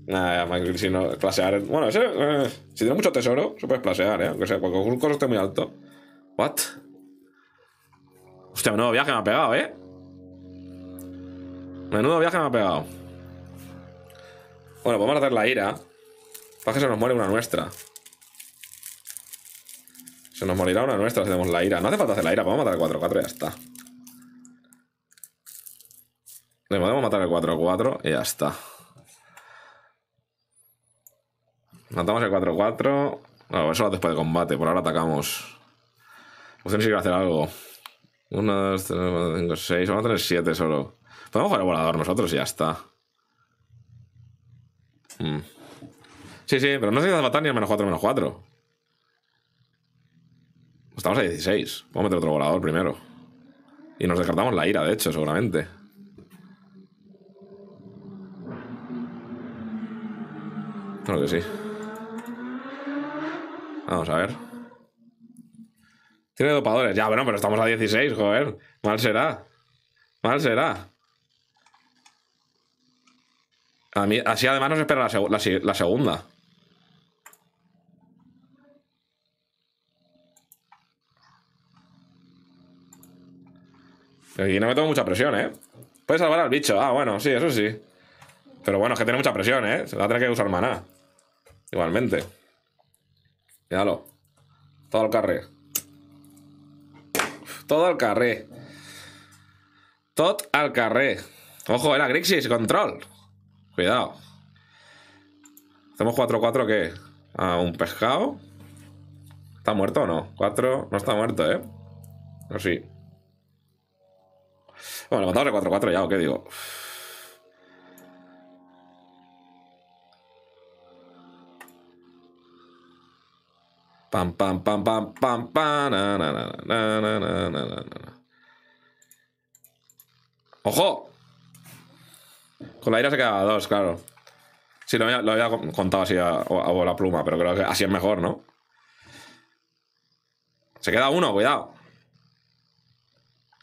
Nada, Grixis no. Plasear. Bueno, ese, eh, si tiene mucho tesoro, se puede plasear, ¿eh? Aunque sea, porque un costo esté muy alto. ¿What? Hostia, menudo viaje me ha pegado, ¿eh? Menudo viaje me ha pegado. Bueno, podemos hacer la ira. Para que se nos muere una nuestra. Se nos morirá una nuestra si tenemos la ira. No hace falta hacer la ira, podemos matar el 4-4 y ya está. Le podemos matar el 4-4 y ya está. Matamos el 4-4. Bueno, eso lo después de combate. Por ahora atacamos. sé si que hacer algo. 1, 2, 3, 4, 5, 6. Vamos a tener 7 solo. Podemos jugar el volador nosotros y ya está. Mm. Sí, sí, pero no se hace batalla ni al menos 4 menos 4. Estamos a 16. Vamos a meter otro volador primero. Y nos descartamos la ira, de hecho, seguramente. Creo que sí. Vamos a ver. Tiene dopadores. Ya, bueno, pero estamos a 16, joder. Mal será. Mal será así además nos espera la, segunda. Y no me tengo mucha presión, ¿eh? Puede salvar al bicho. Ah, bueno, sí, eso sí. Pero bueno, es que tiene mucha presión, ¿eh? Se va a tener que usar maná. Igualmente. Míralo. Todo al carré. Todo al carré. Todo al carré. Ojo, era Grixis, control. Cuidado. Hacemos 4-4, ¿qué? ¿A un pescado. ¿Está muerto o no? 4 no está muerto, ¿eh? No, sí. Bueno, matamos de 4-4 ya, ¿o qué digo? Pam, pam, pam, pam, pam, pam, na, na, na, ¡Ojo! Con la ira se queda dos, claro. Sí, lo había, contado así a, la pluma, pero creo que así es mejor, ¿no? Se queda uno, cuidado.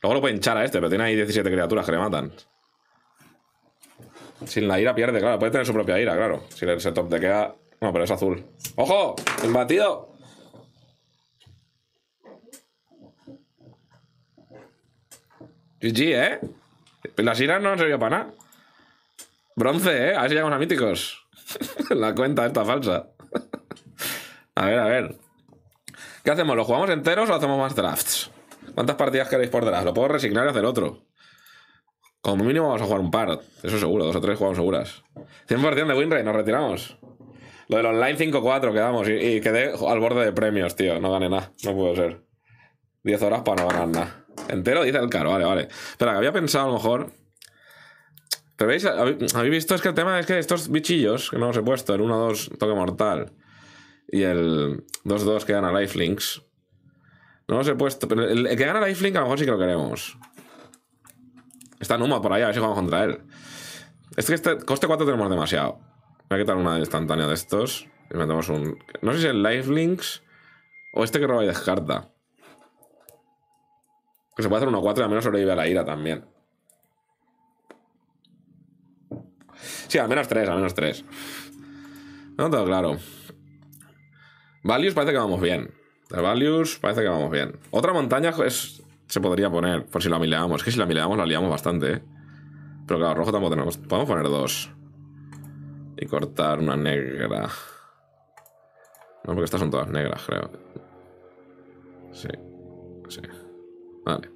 Luego lo puede hinchar a este, pero tiene ahí 17 criaturas que le matan. Sin la ira pierde, claro. Puede tener su propia ira, claro. Si el setup te queda... No, pero es azul. ¡Ojo! ¡El batido! GG, ¿eh? Las iras no han servido para nada. Bronce, ¿eh? A ver si llegamos a míticos. La cuenta está falsa. a ver, a ver. ¿Qué hacemos? ¿Lo jugamos enteros o hacemos más drafts? ¿Cuántas partidas queréis por draft? Lo puedo resignar y hacer otro. Como mínimo vamos a jugar un par. Eso seguro, dos o tres jugamos seguras. 100% de winrate, nos retiramos. Lo del online 5-4 quedamos y, quedé al borde de premios, tío. No gané nada, no puedo ser. 10 horas para no ganar nada. Entero dice el caro, vale, vale. Espera, que había pensado a lo mejor te veis, habéis visto es que el tema es que estos bichillos que no os he puesto, el 1-2 toque mortal y el 2-2 que gana lifelinks. No los he puesto, pero el, que gana lifelink a lo mejor sí que lo queremos. Está Numa por ahí, a ver si jugamos contra él. Es que este coste 4 tenemos demasiado. Voy a quitar una instantánea de estos y metemos un... No sé si el lifelinks o este que roba y descarta. Que se puede hacer 1-4 y al menos sobrevive a la ira también. Sí, al menos tres, al menos tres. No todo claro. Valius parece que vamos bien. Values Valius parece que vamos bien. Otra montaña se podría poner, por si la mileamos. Es que si la mileamos la liamos bastante, ¿eh? Pero claro, rojo tampoco tenemos. Podemos poner dos. Y cortar una negra. No, porque estas son todas negras, creo. Sí. Sí. Vale.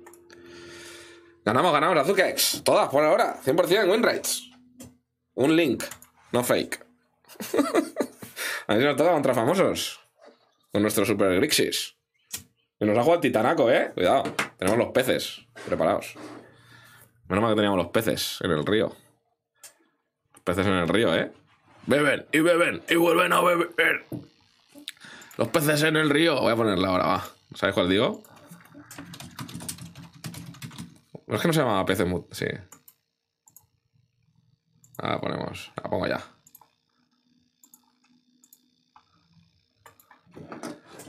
Ganamos, ganamos, Azukex. Todas por ahora. 100% win rates. Un link, no fake. a nos toca contra famosos. Con nuestro Super Grixis. Y nos ha jugado el titanaco, ¿eh? Cuidado. Tenemos los peces preparados. Menos mal que teníamos los peces en el río. Los peces en el río, ¿eh? Beben y beben y vuelven a beber. Los peces en el río. Voy a ponerla ahora, va. ¿Sabes cuál digo? es que no se llamaba peces... Sí. Ah, ponemos, la pongo ya.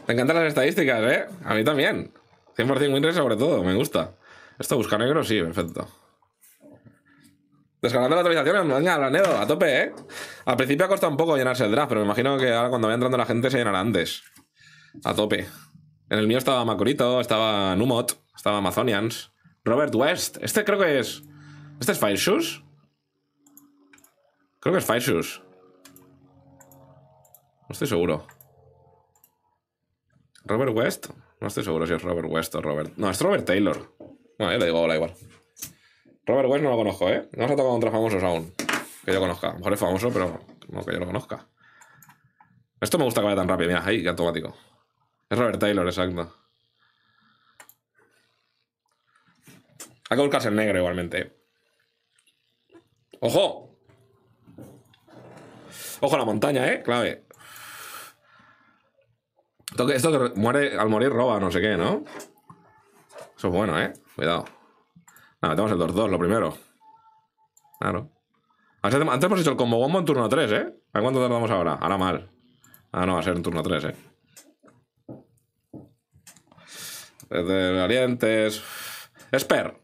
Me encantan las estadísticas, ¿eh? A mí también. 100% winrate sobre todo, me gusta. Esto busca negro, sí, perfecto. Descargando la actualización, venga, Blanedo, a tope, ¿eh? Al principio ha costado un poco llenarse el draft, pero me imagino que ahora cuando vaya entrando la gente se llenará antes. A tope. En el mío estaba Macorito, estaba Numot, estaba Amazonians, Robert West. Este creo que es... ¿Este es Fire Creo que es No estoy seguro. ¿Robert West? No estoy seguro si es Robert West o Robert... No, es Robert Taylor. Bueno, yo le digo hola igual. Robert West no lo conozco, ¿eh? No se ha tocado contra famosos aún. Que yo conozca. A lo mejor es famoso, pero no que yo lo conozca. Esto me gusta que vaya tan rápido. Mira, ahí, que automático. Es Robert Taylor, exacto. Hay que buscarse el negro igualmente. ¡Ojo! Ojo la montaña, ¿eh? Clave. Esto que, esto muere, al morir roba, no sé qué, ¿no? Eso es bueno, ¿eh? Cuidado. Nada, metemos el 2-2, lo primero. Claro. Antes hemos hecho el combo bombo en turno 3, ¿eh? ¿A cuánto tardamos ahora? Ahora mal. Ah, no, va a ser en turno 3, ¿eh? valientes. Esper.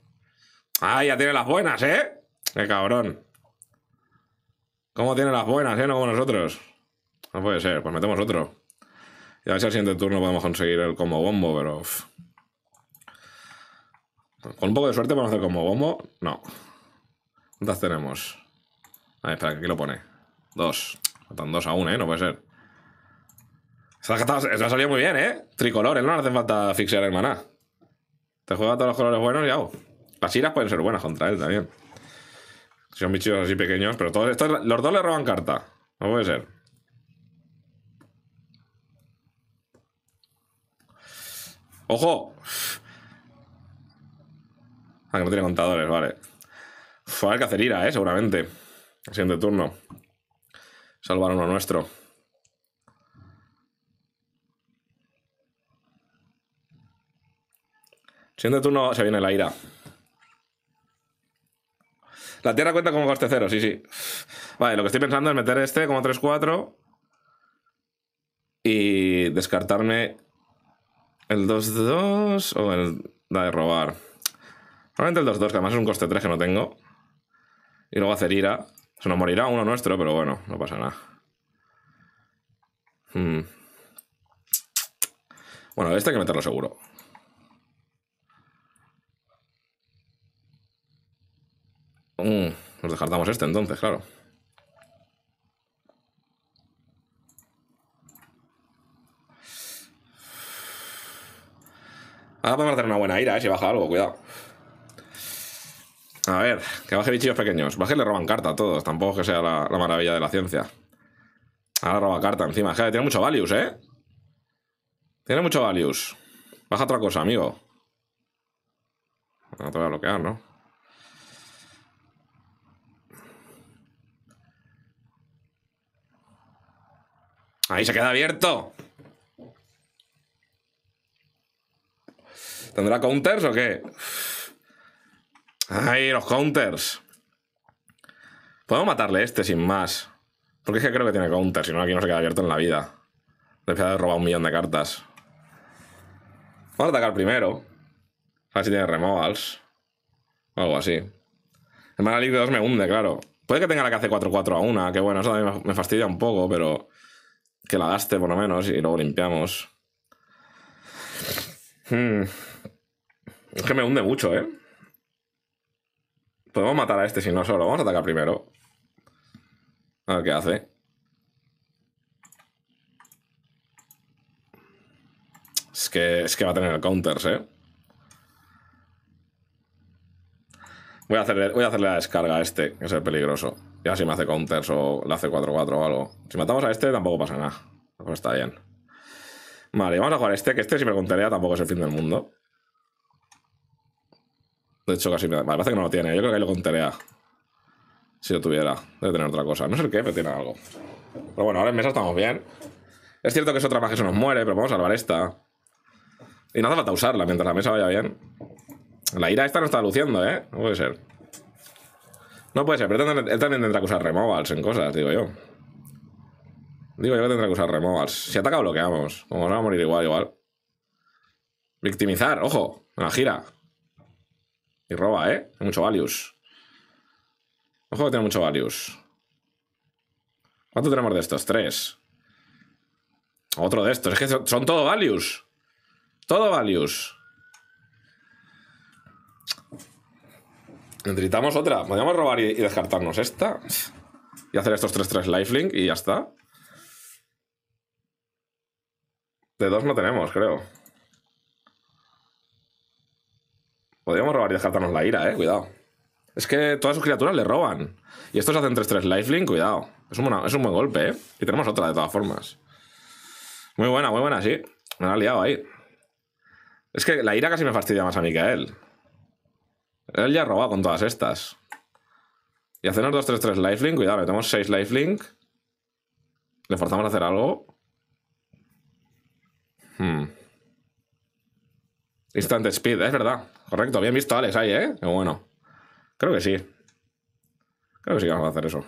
Ah, ya tiene las buenas, ¿eh? Qué cabrón. ¿Cómo tiene las buenas, eh? No como nosotros. No puede ser, pues metemos otro. Y a ver si al siguiente turno podemos conseguir el combo bombo, pero... Con un poco de suerte podemos hacer combo bombo. No. ¿Cuántas tenemos? A ver, espera, que aquí lo pone. Dos. Faltan dos aún, ¿eh? No puede ser. Se ha salido muy bien, ¿eh? Tricolores, no, hace falta fixear el maná. Te juega todos los colores buenos y hago. Las iras pueden ser buenas contra él también. Son bichos así pequeños, pero todos estos, los dos le roban carta. No puede ser. ¡Ojo! Ah, que no tiene contadores, vale. Fue a hacer ira, ¿eh? Seguramente. siguiente turno. Salvar uno nuestro. siguiente turno se viene la ira. La tierra cuenta como coste cero, sí, sí. Vale, lo que estoy pensando es meter este como 3-4 y descartarme el 2-2 o el la de robar. Solamente el 2-2, que además es un coste 3 que no tengo. Y luego hacer ira. Se nos morirá uno nuestro, pero bueno, no pasa nada. Hmm. Bueno, este hay que meterlo seguro. Mm, nos descartamos este entonces, claro. Ahora podemos hacer una buena ira, ¿eh? Si baja algo, cuidado. A ver, que baje bichillos pequeños. Baje le roban carta a todos. Tampoco que sea la, maravilla de la ciencia. Ahora roba carta encima. que tiene mucho values, ¿eh? Tiene mucho values. Baja otra cosa, amigo. No te voy a bloquear, ¿no? Ahí se queda abierto. ¿Tendrá counters o qué? Ay, los counters. Podemos matarle este sin más. Porque es que creo que tiene counters, si no aquí no se queda abierto en la vida. Le de a robar un millón de cartas. Vamos a atacar primero. A ver si tiene removals. algo así. El Mana League de 2 me hunde, claro. Puede que tenga la que hace 4-4 a 1, que bueno, eso también me fastidia un poco, pero que la gaste por lo menos y luego limpiamos. Hmm. Es que me hunde mucho, ¿eh? Podemos matar a este si no solo. Vamos a atacar primero. A ver qué hace. Es que, es que va a tener counters, ¿eh? Voy a, hacerle, voy a hacerle la descarga a este, que es el peligroso. Ya si me hace counters o le hace 4-4 o algo. Si matamos a este, tampoco pasa nada. Pues está bien. Vale, vamos a jugar este, que este si me contaría tampoco es el fin del mundo. De hecho, casi me... Vale, parece que no lo tiene. Yo creo que lo contaría. Si lo tuviera. Debe tener otra cosa. No sé el qué, pero tiene algo. Pero bueno, ahora en mesa estamos bien. Es cierto que es otra más que se nos muere, pero vamos a salvar esta. Y nada, hace falta usarla mientras la mesa vaya bien. La ira esta no está luciendo, ¿eh? No puede ser. No puede ser, pero él también tendrá que usar removals en cosas, digo yo. Digo yo que tendrá que usar removals. Si ataca, bloqueamos. Como va a morir igual, igual. Victimizar, ojo, una gira. Y roba, ¿eh? Hay mucho values. Ojo que tiene mucho values. ¿Cuánto tenemos de estos? Tres. Otro de estos. Es que son todo values. Todo values. Necesitamos otra. Podríamos robar y, descartarnos esta. Y hacer estos 3-3 lifelink y ya está. De dos no tenemos, creo. Podríamos robar y descartarnos la ira, eh. Cuidado. Es que todas sus criaturas le roban. Y estos hacen 3-3 lifelink, cuidado. Es un, buen golpe, eh. Y tenemos otra de todas formas. Muy buena, muy buena, sí. Me la han liado ahí. Es que la ira casi me fastidia más a mí que a él. Él ya robado con todas estas. Y hacernos 2-3-3 lifelink. Cuidado, tenemos 6 lifelink. Le forzamos a hacer algo. Hmm. Instant speed, es verdad. Correcto, bien visto, Alex, ahí, ¿eh? Qué bueno. Creo que sí. Creo que sí que vamos a hacer eso.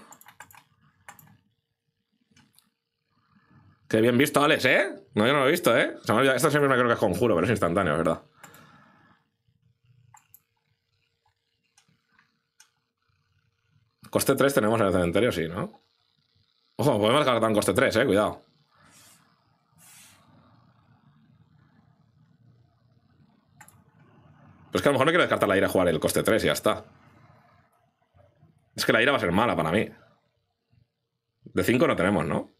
Qué bien visto, Alex, ¿eh? No, yo no lo he visto, ¿eh? esta Esto siempre me creo que es conjuro, pero es instantáneo, es verdad. Coste 3 tenemos en el cementerio, sí, ¿no? Ojo, podemos cargar tan coste 3, eh, cuidado. Pues que a lo mejor no quiero descartar la ira a jugar el coste 3 y ya está. Es que la ira va a ser mala para mí. De 5 no tenemos, ¿no?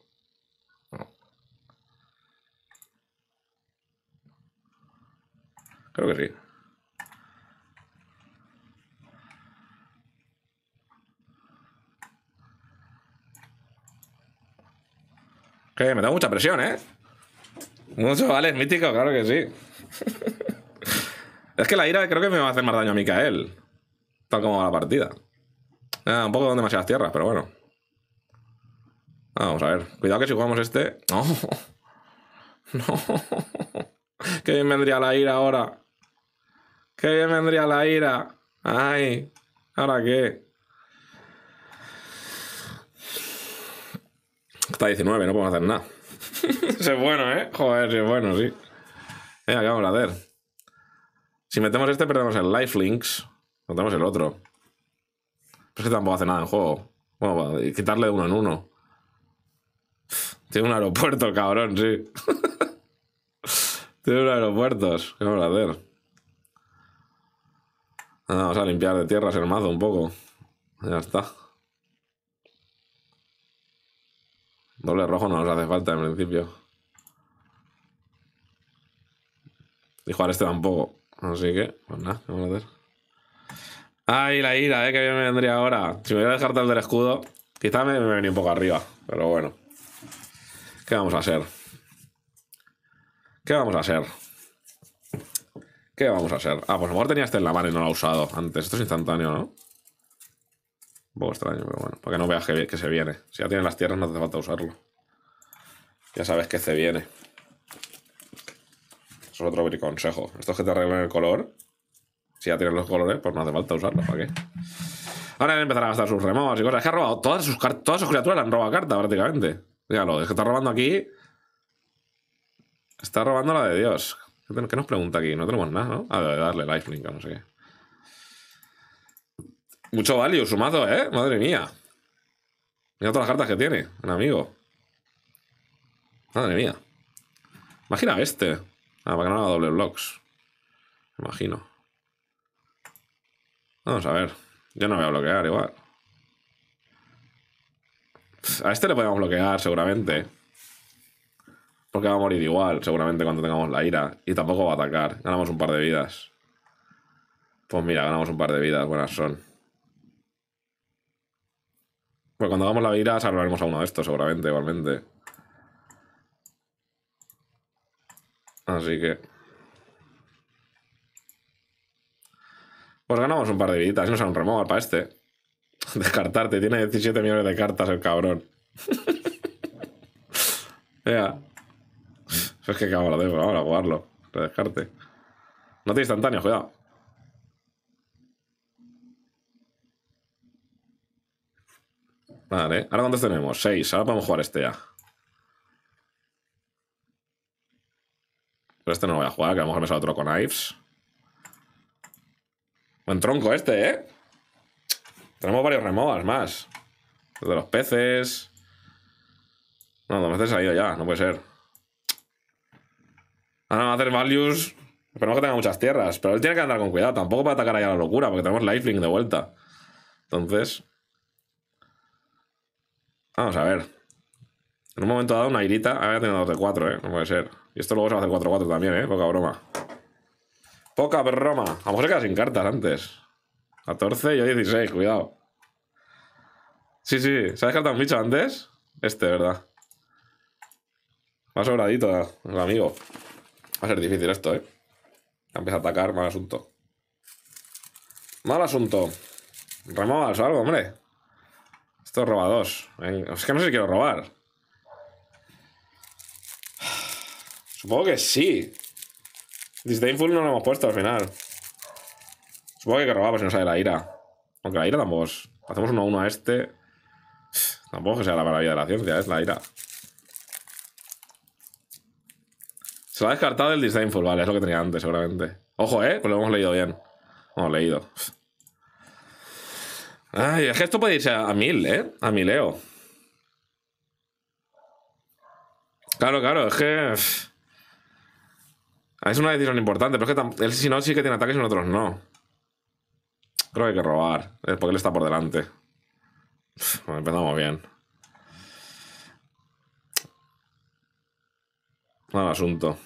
Creo que sí. Que me da mucha presión, ¿eh? Mucho, vale, mítico, claro que sí. es que la ira creo que me va a hacer más daño a mí que a Tal como va la partida. un poco con demasiadas tierras, pero bueno. vamos a ver. Cuidado que si jugamos este... No. No. Qué bien vendría la ira ahora. Qué bien vendría la ira. Ay. ¿Ahora qué? está 19, no podemos hacer nada. Ese es bueno, ¿eh? Joder, es bueno, sí. Eh, ¿qué vamos a hacer? Si metemos este, perdemos el lifelinks. Metemos el otro. es que tampoco hace nada en juego. Bueno, quitarle uno en uno. Tiene un aeropuerto, cabrón, sí. Tiene un aeropuerto. ¿Qué vamos a hacer? vamos a limpiar de tierras el mazo un poco. Ya está. Doble rojo no nos hace falta en principio. Y jugar este tampoco. Así que, pues nada, vamos a hacer. Ay, la ira, eh, que bien me vendría ahora. Si me a dejar tal del escudo, quizá me, me venía un poco arriba. Pero bueno. ¿Qué vamos a hacer? ¿Qué vamos a hacer? ¿Qué vamos a hacer? Ah, pues a lo mejor tenía este en la mano y no lo ha usado antes. Esto es instantáneo, ¿no? Un poco extraño, pero bueno, para que no veas que, se viene. Si ya tienes las tierras, no hace falta usarlo. Ya sabes que se viene. Eso es otro consejo. es que te arreglen el color, si ya tienen los colores, pues no hace falta usarlo ¿para qué? Ahora él empezará a gastar sus remos y cosas. Es que ha robado todas sus, todas sus criaturas, le han robado carta prácticamente. Fíjalo, es que está robando aquí. Está robando la de Dios. ¿Qué nos pregunta aquí? No tenemos nada, ¿no? A ah, darle lifelink, no sé qué. Mucho value su mazo, ¿eh? Madre mía. Mira todas las cartas que tiene, un amigo. Madre mía. Imagina este. Ah, para que no haga doble blocks. Imagino. Vamos a ver. Yo no voy a bloquear igual. A este le podemos bloquear seguramente. Porque va a morir igual, seguramente, cuando tengamos la ira. Y tampoco va a atacar. Ganamos un par de vidas. Pues mira, ganamos un par de vidas. Buenas son. Pues cuando hagamos la vida salvaremos a uno de estos seguramente, igualmente. Así que... Pues ganamos un par de viditas y nos un remover para este. Descartarte, tiene 17 millones de cartas el cabrón. Ya. Es que cabrón, ahora jugarlo. Descarte. No te instantáneo, cuidado. Vale, ¿ahora cuántos tenemos? Seis, ahora podemos jugar este ya. Pero este no lo voy a jugar, que vamos a empezar otro con Ives. Buen tronco este, ¿eh? Tenemos varios removas más. El de los peces. No, dos veces ha ido ya, no puede ser. Ahora va a hacer values. Esperemos que tenga muchas tierras, pero él tiene que andar con cuidado. Tampoco para atacar allá a la locura, porque tenemos lifelink de vuelta. Entonces, Vamos a ver. En un momento dado, una irita había tenido 2 de 4, ¿eh? No puede ser. Y esto luego se va a hacer 4-4 también, ¿eh? Poca broma. Poca broma. A lo mejor se queda sin cartas antes. 14 y 16, cuidado. Sí, sí. sabes ha descartado un bicho antes? Este, ¿verdad? Va sobradito, el amigo. Va a ser difícil esto, ¿eh? Empieza a atacar, mal asunto. Mal asunto. Removas algo, hombre. Esto roba dos. ¿eh? Es que no sé si quiero robar. Supongo que sí. Disdainful no lo hemos puesto al final. Supongo que hay que robar pues, si no sale la ira. Aunque la ira tampoco es... Hacemos uno a uno a este. Tampoco que sea la maravilla de la ciencia, es la ira. Se lo ha descartado el Disdainful, vale, es lo que tenía antes, seguramente. Ojo, ¿eh? Pues lo hemos leído bien. Hemos leído. Ay, es que esto puede irse a, mil, ¿eh? A mileo. Claro, claro, es que. Es una decisión importante, pero es que él si no sí que tiene ataques y nosotros no. Creo que hay que robar, eh, porque él está por delante. empezamos bien. Mal asunto.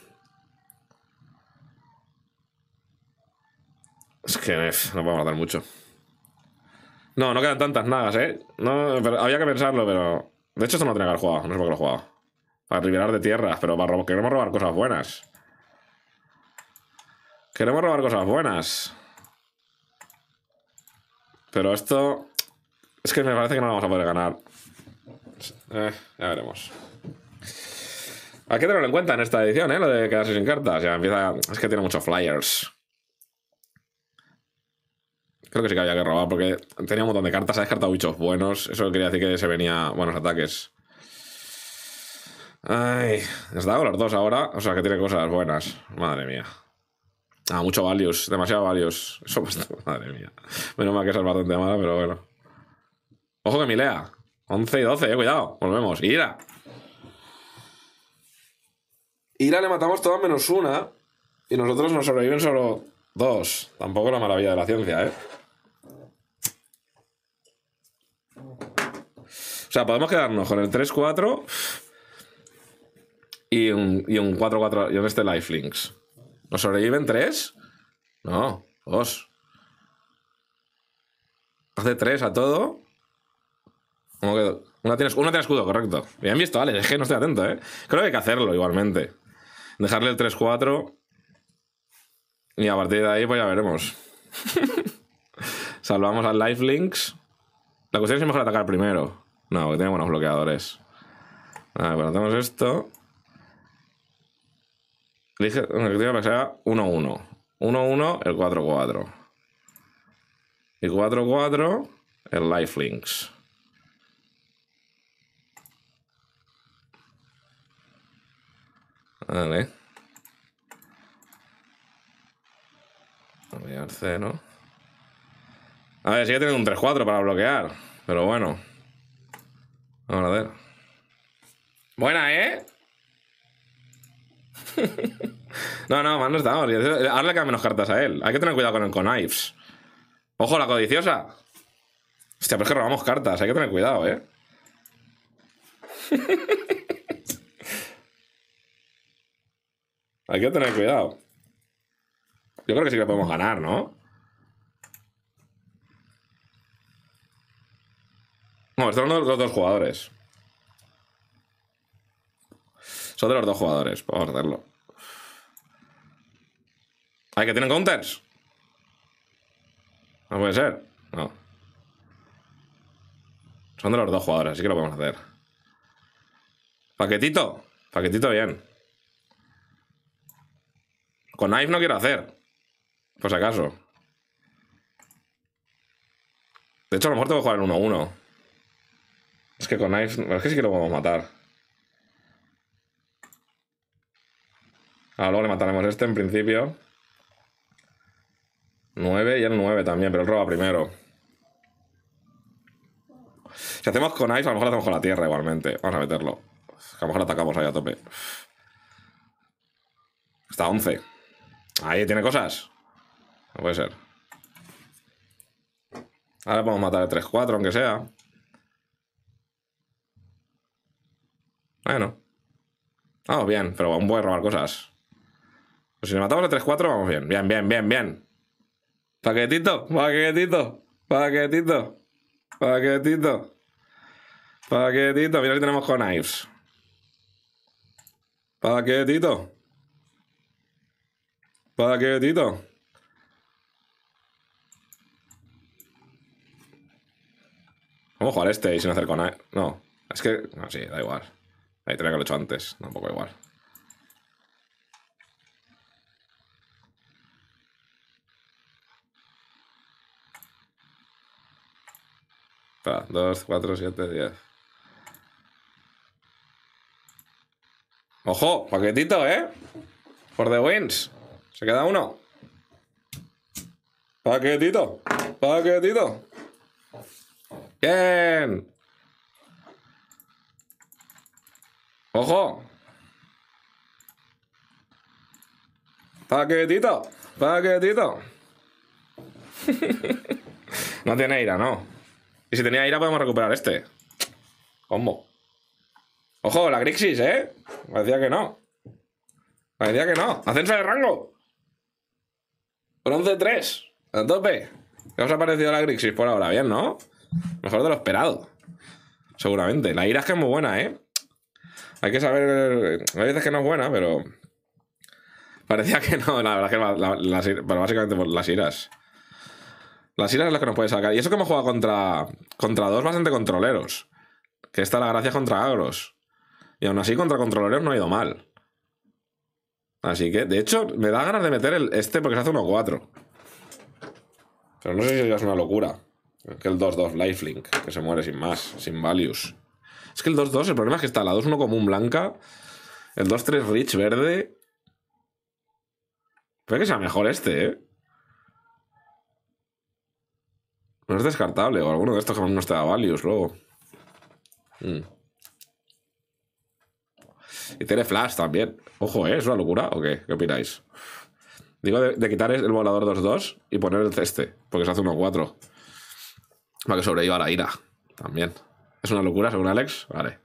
Es que no podemos matar mucho. No, no quedan tantas nagas, ¿eh? había que pensarlo, pero... De hecho, esto no tenía que haber jugado. No sé por qué lo he jugado. Para liberar de tierras, pero para queremos robar cosas buenas. Queremos robar cosas buenas. Pero esto... Es que me parece que no lo vamos a poder ganar. Eh, ya veremos. Hay que tenerlo en cuenta en esta edición, ¿eh? Lo de quedarse sin cartas. Ya empieza... Es que tiene muchos flyers. Creo que sí que había que robar porque tenía un montón de cartas. Ha descartado bichos buenos. Eso quería decir que se venía buenos ataques. Ay, está con los dos ahora. O sea que tiene cosas buenas. Madre mía. Ah, mucho Valius. Demasiado Valius. Eso Madre mía. Menos mal que esa es bastante mala, pero bueno. Ojo que Milea. 11 y 12, eh, cuidado. Volvemos. Ira. Ira le matamos todas menos una. Y nosotros nos sobreviven solo dos. Tampoco la maravilla de la ciencia, ¿eh? O sea, podemos quedarnos con el 3-4 y un, 4-4 y en este Lifelinks. ¿Nos sobreviven 3? No, dos. Hace 3 a todo. ¿Cómo quedó? Una tiene, escudo, correcto. han visto, vale, es que no estoy atento, ¿eh? Creo que hay que hacerlo igualmente. Dejarle el 3-4. Y a partir de ahí, pues ya veremos. Salvamos al Lifelinks. La cuestión es si mejor atacar primero. No, que tiene buenos bloqueadores. A ver, hacemos esto. Elige que para que sea 1-1. 1-1, el 4-4. Y 4-4, el Lifelinks. Vale. ver 0. A ver, sigue teniendo un 3-4 para bloquear. Pero bueno. Vamos a ver. Buena, ¿eh? no, no, más nos damos. Ahora le quedan menos cartas a él. Hay que tener cuidado con, con Knives. ¡Ojo, la codiciosa! Hostia, pero es que robamos cartas. Hay que tener cuidado, ¿eh? Hay que tener cuidado. Yo creo que sí que podemos ganar, ¿no? Bueno, de los dos jugadores. Son de los dos jugadores, Podemos hacerlo. ¿Hay que tienen counters? No puede ser. No. Son de los dos jugadores, así que lo podemos hacer. Paquetito. Paquetito bien. Con knife no quiero hacer. Por si acaso. De hecho, a lo mejor tengo que jugar el 1-1. Es que con Ice... Es que sí que lo podemos matar. Ahora luego le mataremos este en principio. 9 y el 9 también, pero él roba primero. Si hacemos con Ice, a lo mejor lo hacemos con la tierra igualmente. Vamos a meterlo. A lo mejor atacamos ahí a tope. Está 11. Ahí tiene cosas. No puede ser. Ahora podemos matar el 3-4, aunque sea. Bueno. Vamos ah, bien, pero aún voy a robar cosas. Pues si le matamos a 3-4, vamos bien. Bien, bien, bien, bien. Paquetito, paquetito, paquetito, paquetito. Paquetito, mira que tenemos con knives. Paquetito. Paquetito. Vamos a jugar este y sin hacer con... No, es que... No, sí, da igual. Ahí tenía que lo hecho antes, tampoco igual. Está, 2, 4, 7, 10. ¡Ojo! Paquetito, ¿eh? For the wins. Se queda uno. Paquetito. Paquetito. Bien. ¡Ojo! ¡Paquetito! ¡Paquetito! No tiene ira, no. Y si tenía ira podemos recuperar este. Combo. Ojo, la Grixis, ¿eh? Parecía que no. Parecía que no. Ascenso de rango. Bronce 3. A tope. ¿Qué os ha parecido la Grixis por ahora? Bien, ¿no? Mejor de lo esperado. Seguramente. La ira es que es muy buena, ¿eh? Hay que saber. Hay veces que no es buena, pero. Parecía que no, la verdad es que básicamente pues, las iras. Las iras es las que nos puede sacar. Y eso que hemos jugado contra, contra dos bastante controleros. Que está la gracia contra agros. Y aún así contra controleros no ha ido mal. Así que, de hecho, me da ganas de meter el, este porque se hace 1-4. Pero no sé si es una locura. Que el 2-2 lifelink, que se muere sin más, sin values. Es que el 2-2, el problema es que está la 2-1 común blanca, el 2-3 Rich verde. Puede que sea mejor este, ¿eh? No es descartable, o alguno de estos que no nos te da values luego. Mm. Y tiene flash también. Ojo, ¿eh? ¿Es una locura o qué? ¿Qué opináis? Digo de, quitar el volador 2-2 y poner el este, porque se hace 1-4. Para que sobreviva la ira. También. ¿Es una locura, según Alex? Vale.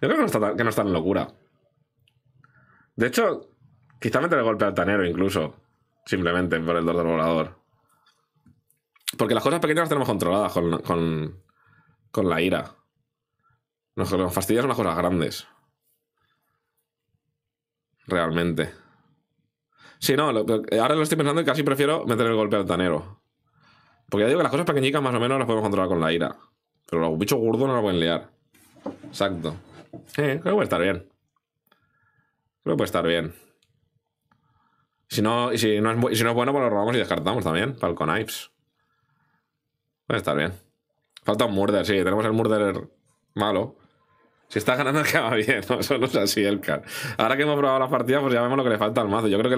Yo creo que no está es tan locura. De hecho, quizá meter el golpe al tanero incluso. Simplemente por el del volador. Porque las cosas pequeñas las tenemos controladas con, la ira. Nos, nos las cosas grandes. Realmente. Sí, no, ahora lo estoy pensando y casi prefiero meter el golpe al tanero. Porque ya digo que las cosas pequeñicas más o menos las podemos controlar con la ira. Pero los bichos gordos no lo pueden liar. Exacto. Eh, creo que puede estar bien. Creo que puede estar bien. Si no, si no, es, bueno, pues lo robamos y descartamos también. Para el conipes. Puede estar bien. Falta un Murder, sí. Tenemos el Murder malo. Si está ganando, que va bien. ¿no? Eso no es así el car. Ahora que hemos probado las partidas, pues ya vemos lo que le falta al mazo. Yo creo que,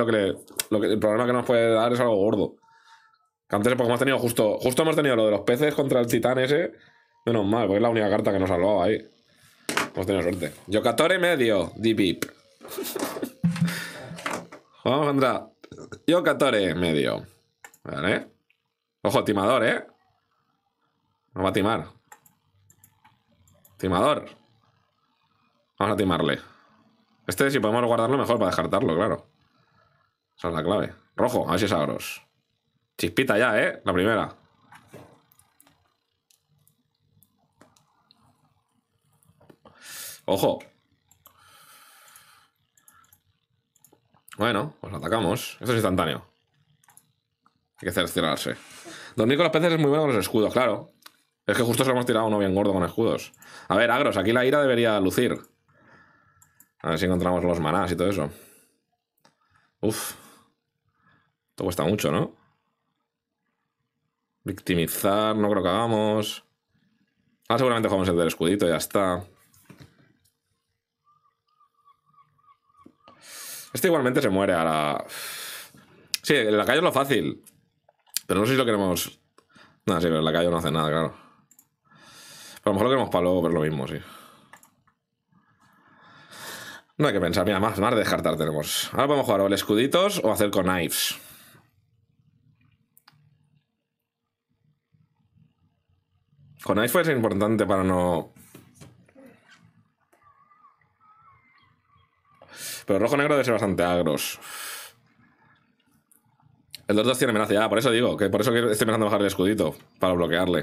lo que, el problema que nos puede dar es algo gordo. antes, porque hemos tenido justo. Justo hemos tenido lo de los peces contra el titán ese. Menos mal, porque es la única carta que nos salvaba ahí. Hemos tenido suerte. Yokatore medio, Deep Vamos contra Yocatore medio. Vale. Ojo, timador, ¿eh? Nos va a timar. Timador. Vamos a timarle. Este, si podemos guardarlo mejor para descartarlo, claro. Esa es la clave. Rojo, a ver si es agros. Chispita ya, ¿eh? La primera. ¡Ojo! Bueno, pues atacamos. Esto es instantáneo. Hay que cerciorarse. Dormir con los peces es muy bueno con los escudos, claro. Es que justo se lo hemos tirado uno bien gordo con escudos. A ver, Agros, aquí la ira debería lucir. A ver si encontramos los manás y todo eso. Uf. Esto cuesta mucho, ¿no? Victimizar, no creo que hagamos. Ah, seguramente jugamos el del escudito, ya está. Este igualmente se muere a la. Sí, el la es lo fácil. Pero no sé si lo queremos. No, sí, pero en la no hace nada, claro. a lo mejor lo queremos para luego, pero lo mismo, sí. No hay que pensar, mira, más, más de descartar tenemos. Ahora podemos jugar o el escuditos o hacer con knives. Con knives puede ser importante para no Pero rojo-negro debe ser bastante agros. El 2-2 tiene amenaza, ya, ah, por eso digo, que por eso estoy pensando a bajar el escudito, para bloquearle.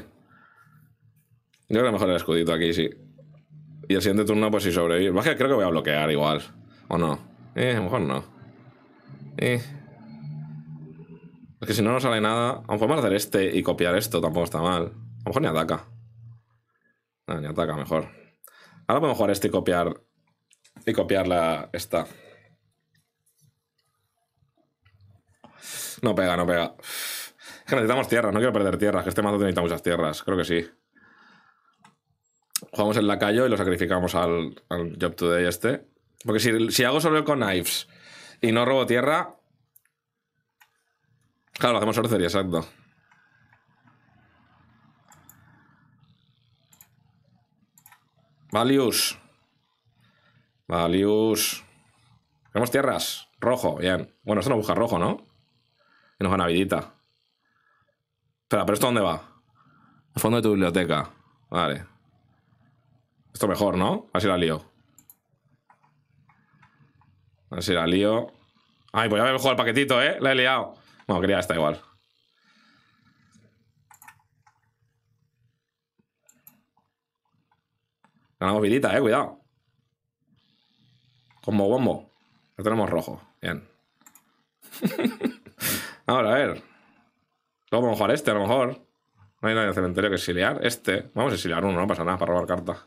Yo creo que mejor el escudito aquí, sí. Y el siguiente turno, pues si sobrevive. Más que creo que voy a bloquear igual. ¿O no? Eh, a lo mejor no. Eh. Es que si no nos sale nada. Aún podemos hacer este y copiar esto, tampoco está mal. A lo mejor ni ataca. Ah, ni ataca, mejor. Ahora podemos jugar este y copiar y copiarla esta. No pega, no pega. Es que necesitamos tierras, no quiero perder tierras, que este mazo necesita muchas tierras, creo que sí. Jugamos el lacayo y lo sacrificamos al, al Job Today este. Porque si, si hago solo con knives y no robo tierra... Claro, lo hacemos sorcery, exacto. Valius. Valius. Tenemos tierras. Rojo, bien. Bueno, esto no busca rojo, ¿no? Y nos gana vidita. Espera, ¿pero esto dónde va? Al fondo de tu biblioteca. Vale. Esto mejor, ¿no? Así la lío. Así la lío. Ay, pues ya me he jugado el paquetito, ¿eh? La he liado. Bueno, quería esta igual. Ganamos vidita, eh, cuidado como bombo. Lo tenemos rojo. Bien. Ahora, a ver. Luego vamos a jugar este, a lo mejor. No hay nadie en el cementerio que exiliar. Este. Vamos a exiliar uno, no pasa nada, para robar carta.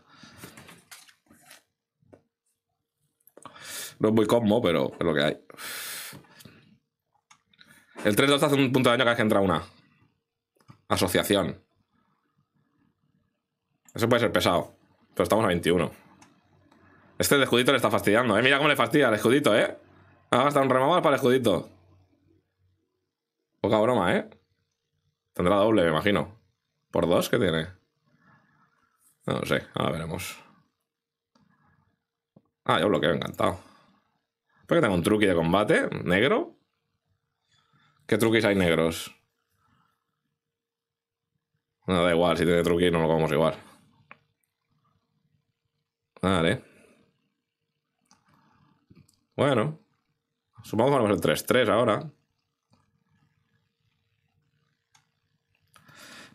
No es muy combo, pero es lo que hay. El 3-2 hace un punto de daño cada vez que entra una. Asociación. Eso puede ser pesado. Pero estamos a 21. Este el escudito le está fastidiando, ¿eh? Mira cómo le fastidia al escudito, ¿eh? a gastado un remamar para el escudito. Poca broma, ¿eh? Tendrá doble, me imagino. ¿Por dos que tiene? No lo sé, ahora veremos. Ah, yo bloqueo, encantado. ¿Por que tengo un truqui de combate? ¿Negro? ¿Qué truquis hay negros? No, da igual, si tiene truqui no lo comemos igual. Vale. Bueno. Supongo que vamos a 3-3 ahora.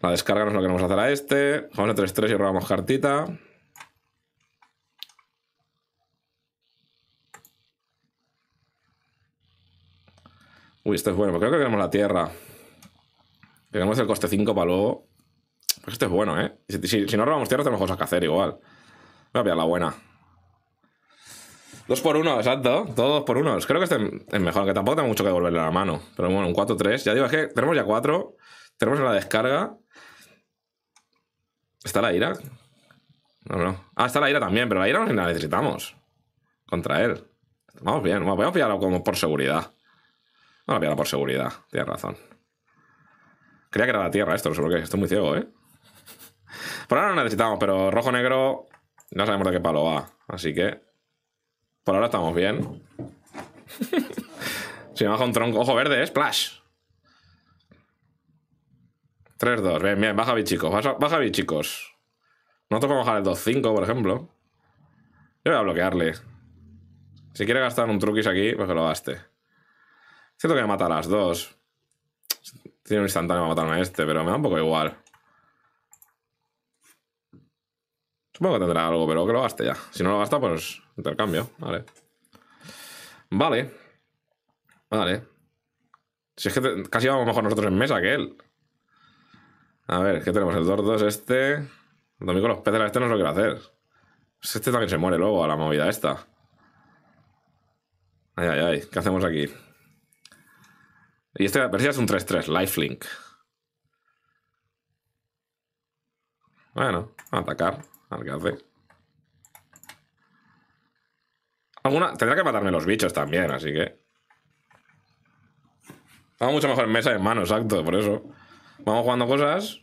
La descarga no es lo que vamos a hacer a este. Vamos a 3-3 y robamos cartita. Uy, esto es bueno. Creo que queremos la tierra. tenemos el coste 5 para luego. Pues este es bueno, ¿eh? Si, si no robamos tierra tenemos cosas que hacer igual. Voy a pillar la buena. 2 por uno, exacto. Todos por 1 Creo que este es mejor, que tampoco tengo mucho que devolverle a la mano. Pero bueno, un 4-3. Ya digo, es que tenemos ya 4. Tenemos la descarga. ¿Está la ira? No, no. Ah, está la ira también, pero la ira no la necesitamos. Contra él. Vamos bien, vamos a pillarlo como por seguridad. Vamos a pillarlo por seguridad, tienes razón. Creía que era la tierra esto, seguro que estoy muy ciego, ¿eh? Por ahora no necesitamos, pero rojo-negro no sabemos de qué palo va. Así que por ahora estamos bien. me baja un tronco. Ojo verde, ¿eh? splash. 3-2. Bien, bien, baja chicos. Baja, chicos. chicos. No toca bajar el 2-5, por ejemplo. Yo voy a bloquearle. Si quiere gastar un truquis aquí, pues que lo gaste. Siento que me mata a las dos. Tiene un instantáneo para matarme a este, pero me da un poco igual. Supongo que tendrá algo, pero que lo gaste ya. Si no lo gasta, pues intercambio. Vale. Vale. Vale. Si es que casi vamos mejor nosotros en mesa que él. A ver, ¿qué tenemos? El 2-2 este. Domingo los peces este no se lo que hacer. Pues este también se muere luego a la movida esta. Ay, ay, ay. ¿Qué hacemos aquí? Y este Persia este es un 3-3, lifelink. Bueno, a atacar al hace Alguna... tendría que matarme los bichos también, así que... Vamos mucho mejor en mesa de en mano, exacto, por eso. Vamos jugando cosas.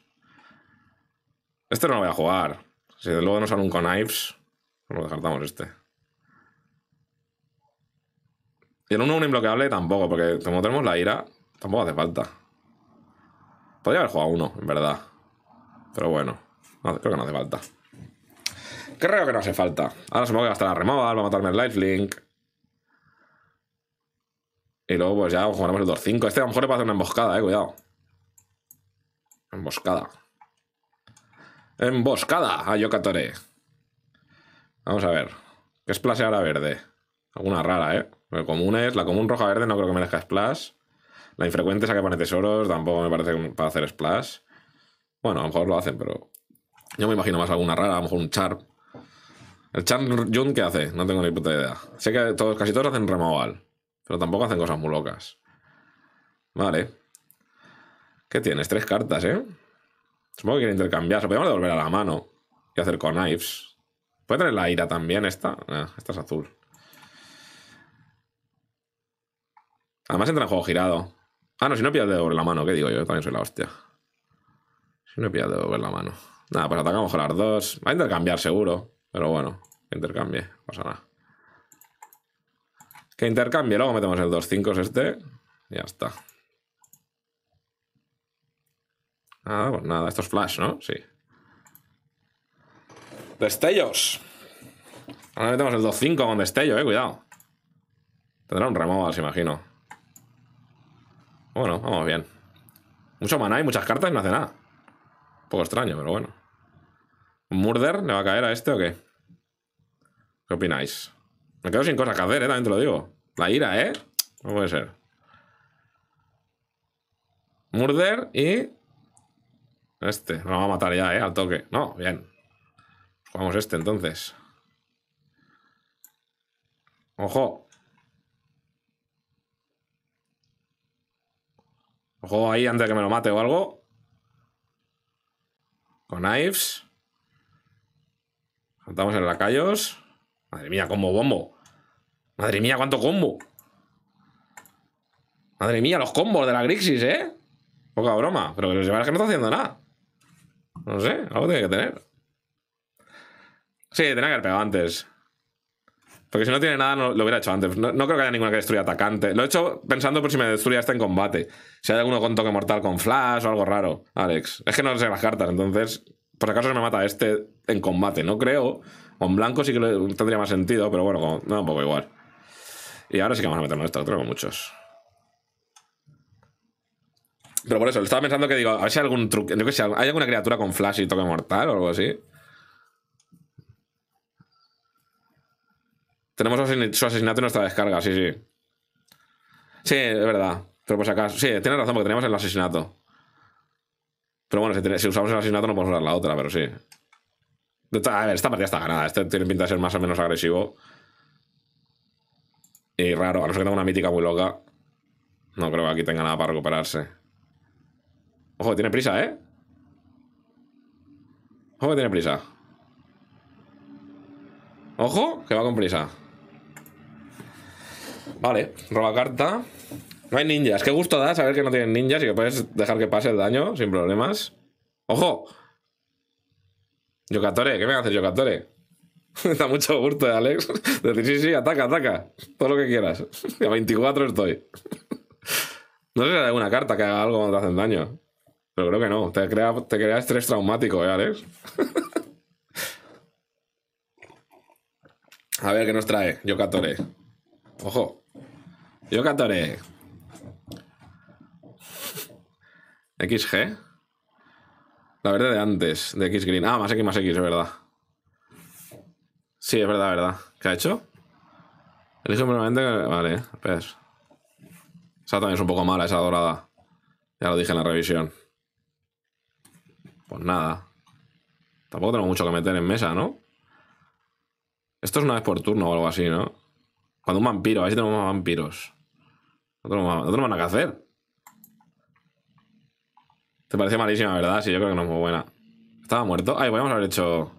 Este no lo voy a jugar. Si luego no sale un Knives, pues lo descartamos este. Y el 1-1 imbloqueable tampoco, porque como tenemos la ira, tampoco hace falta. Podría haber jugado uno, en verdad. Pero bueno, creo que no hace falta. Creo que no hace falta. Ahora supongo que estar la removal, va a matarme el lifelink. Y luego pues ya jugaremos el 2-5. Este a lo mejor le para hacer una emboscada, eh, cuidado. Emboscada. Emboscada a Yokatore. Vamos a ver. ¿Qué splash ahora verde? Alguna rara, ¿eh? Porque común es, la común roja verde no creo que merezca splash. La infrecuente que pone tesoros, tampoco me parece para hacer splash. Bueno, a lo mejor lo hacen, pero yo me imagino más alguna rara, a lo mejor un char ¿El Chan Jun qué hace? No tengo ni puta idea. Sé que todos, casi todos hacen removal, pero tampoco hacen cosas muy locas. Vale. ¿Qué tienes? Tres cartas, ¿eh? Supongo que quiere intercambiar. Se podemos devolver a la mano y hacer con knives. ¿Puede tener la ira también esta? Ah, esta es azul. Además entra en juego girado. Ah, no, si no pillas de devolver la mano, ¿qué digo yo? También soy la hostia. Si no pillas de devolver la mano. Nada, pues atacamos con las dos. Va a intercambiar seguro. Pero bueno, que intercambie, pasa nada. Que intercambie, luego metemos el 2-5 este. Y ya está. Nada, ah, pues nada, esto es flash, ¿no? Sí. Destellos. Ahora metemos el 2-5 con destello, eh, cuidado. Tendrá un removal, se imagino. Bueno, vamos bien. Mucho maná y muchas cartas y no hace nada. Un poco extraño, pero bueno. ¿Murder le va a caer a este o qué? ¿Qué opináis? Me quedo sin cosas que hacer, ¿eh? También te lo digo. La ira, ¿eh? No puede ser. Murder y... Este. Lo va a matar ya, ¿eh? Al toque. No, bien. Jugamos este, entonces. ¡Ojo! Ojo ahí antes de que me lo mate o algo. Con knives estamos en lacayos. Madre mía, combo bombo. Madre mía, cuánto combo. Madre mía, los combos de la Grixis, ¿eh? Poca broma. Pero que los llevarás que no está haciendo nada. No sé, algo tiene que tener. Sí, tenía que haber pegado antes. Porque si no tiene nada, lo hubiera hecho antes. No, creo que haya ninguna que destruya atacante. Lo he hecho pensando por si me destruya este en combate. Si hay alguno con toque mortal con flash o algo raro, Alex. Es que no sé las cartas, entonces por acaso se me mata este en combate, no creo. Con blanco sí que tendría más sentido, pero bueno, no, un poco igual. Y ahora sí que vamos a meternos esto, otro con muchos. Pero por eso, estaba pensando que digo, a ver si hay algún truco, que ¿hay alguna criatura con flash y toque mortal o algo así? Tenemos su asesinato en nuestra descarga, sí, sí. Sí, es verdad. Pero si acaso. Sí, tiene razón, porque tenemos el asesinato. Pero bueno, si, usamos el asesinato no podemos usar la otra, pero sí. A ver, esta partida está ganada. Este tiene pinta de ser más o menos agresivo. Y raro, a no ser que tenga una mítica muy loca. No creo que aquí tenga nada para recuperarse. Ojo, tiene prisa, ¿eh? Ojo que tiene prisa. Ojo, que va con prisa. Vale, roba carta. No hay ninjas. Qué gusto da saber que no tienen ninjas y que puedes dejar que pase el daño sin problemas. ¡Ojo! Yocatore, ¿qué me haces, Yokatore? da mucho gusto, Alex. Decir, sí, sí, ataca, ataca. Todo lo que quieras. A 24 estoy. no sé si hay alguna carta que haga algo cuando te hacen daño. Pero creo que no. Te crea, te crea estrés traumático, ¿eh, Alex? A ver qué nos trae Yocatore. Ojo. Yocatore. XG. La verde de antes, de X green. Ah, más X más X, es verdad. Sí, es verdad, verdad. ¿Qué ha hecho? Elige Vale, pues Esa también es un poco mala, esa dorada. Ya lo dije en la revisión. Pues nada. Tampoco tengo mucho que meter en mesa, ¿no? Esto es una vez por turno o algo así, ¿no? Cuando un vampiro, a ver si tenemos más vampiros. No no tenemos nada que hacer. Te parece malísima, ¿verdad? Sí, yo creo que no es muy buena. Estaba muerto. Ay, podemos haber hecho.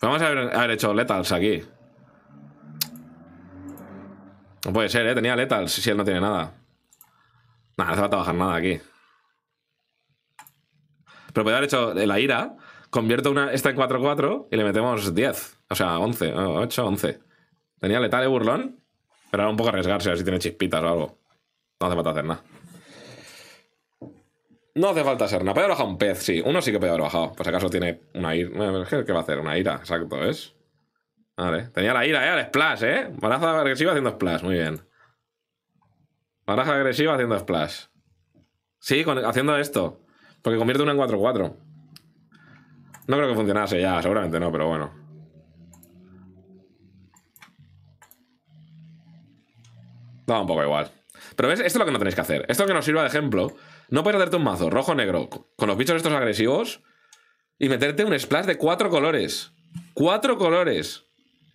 Podemos haber, haber hecho letals aquí. No puede ser, ¿eh? Tenía letals si él no tiene nada. Nada, no hace falta bajar nada aquí. Pero puede haber hecho la ira. Convierto una, esta en 4-4 y le metemos 10. O sea, 11. 8, 11. Tenía letal y burlón. Pero ahora un poco arriesgarse, a ver si tiene chispitas o algo. No hace falta hacer nada. No hace falta ser. una puede haber bajado un pez, sí. Uno sí que puede haber bajado. pues acaso tiene una ira. ¿Qué va a hacer? Una ira, exacto, ¿ves? Vale. Tenía la ira, ¿eh? Al splash, ¿eh? Baraja agresiva haciendo splash, muy bien. Baraja agresiva haciendo splash. Sí, haciendo esto. Porque convierte una en 4-4. No creo que funcionase ya, seguramente no, pero bueno. Da un poco igual. Pero ves, esto es lo que no tenéis que hacer. Esto que nos sirva de ejemplo no puedes hacerte un mazo rojo-negro con los bichos estos agresivos y meterte un splash de cuatro colores. ¡Cuatro colores!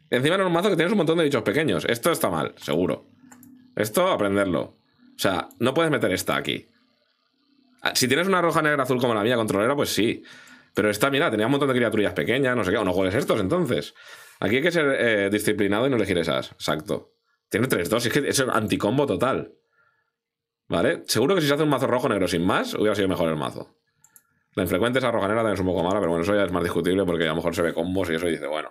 Encima en un mazo que tienes un montón de bichos pequeños. Esto está mal, seguro. Esto, aprenderlo. O sea, no puedes meter esta aquí. Ah, si tienes una roja, negra, azul como la mía, controlera, pues sí. Pero esta, mira, tenía un montón de criaturas pequeñas, no sé qué. O no juegues estos, entonces. Aquí hay que ser eh, disciplinado y no elegir esas. Exacto. Tiene 3-2, es que es anticombo total. ¿Vale? Seguro que si se hace un mazo rojo negro sin más, hubiera sido mejor el mazo. La infrecuente esa roja negra también es un poco mala, pero bueno, eso ya es más discutible porque a lo mejor se ve combos y eso y dice, bueno.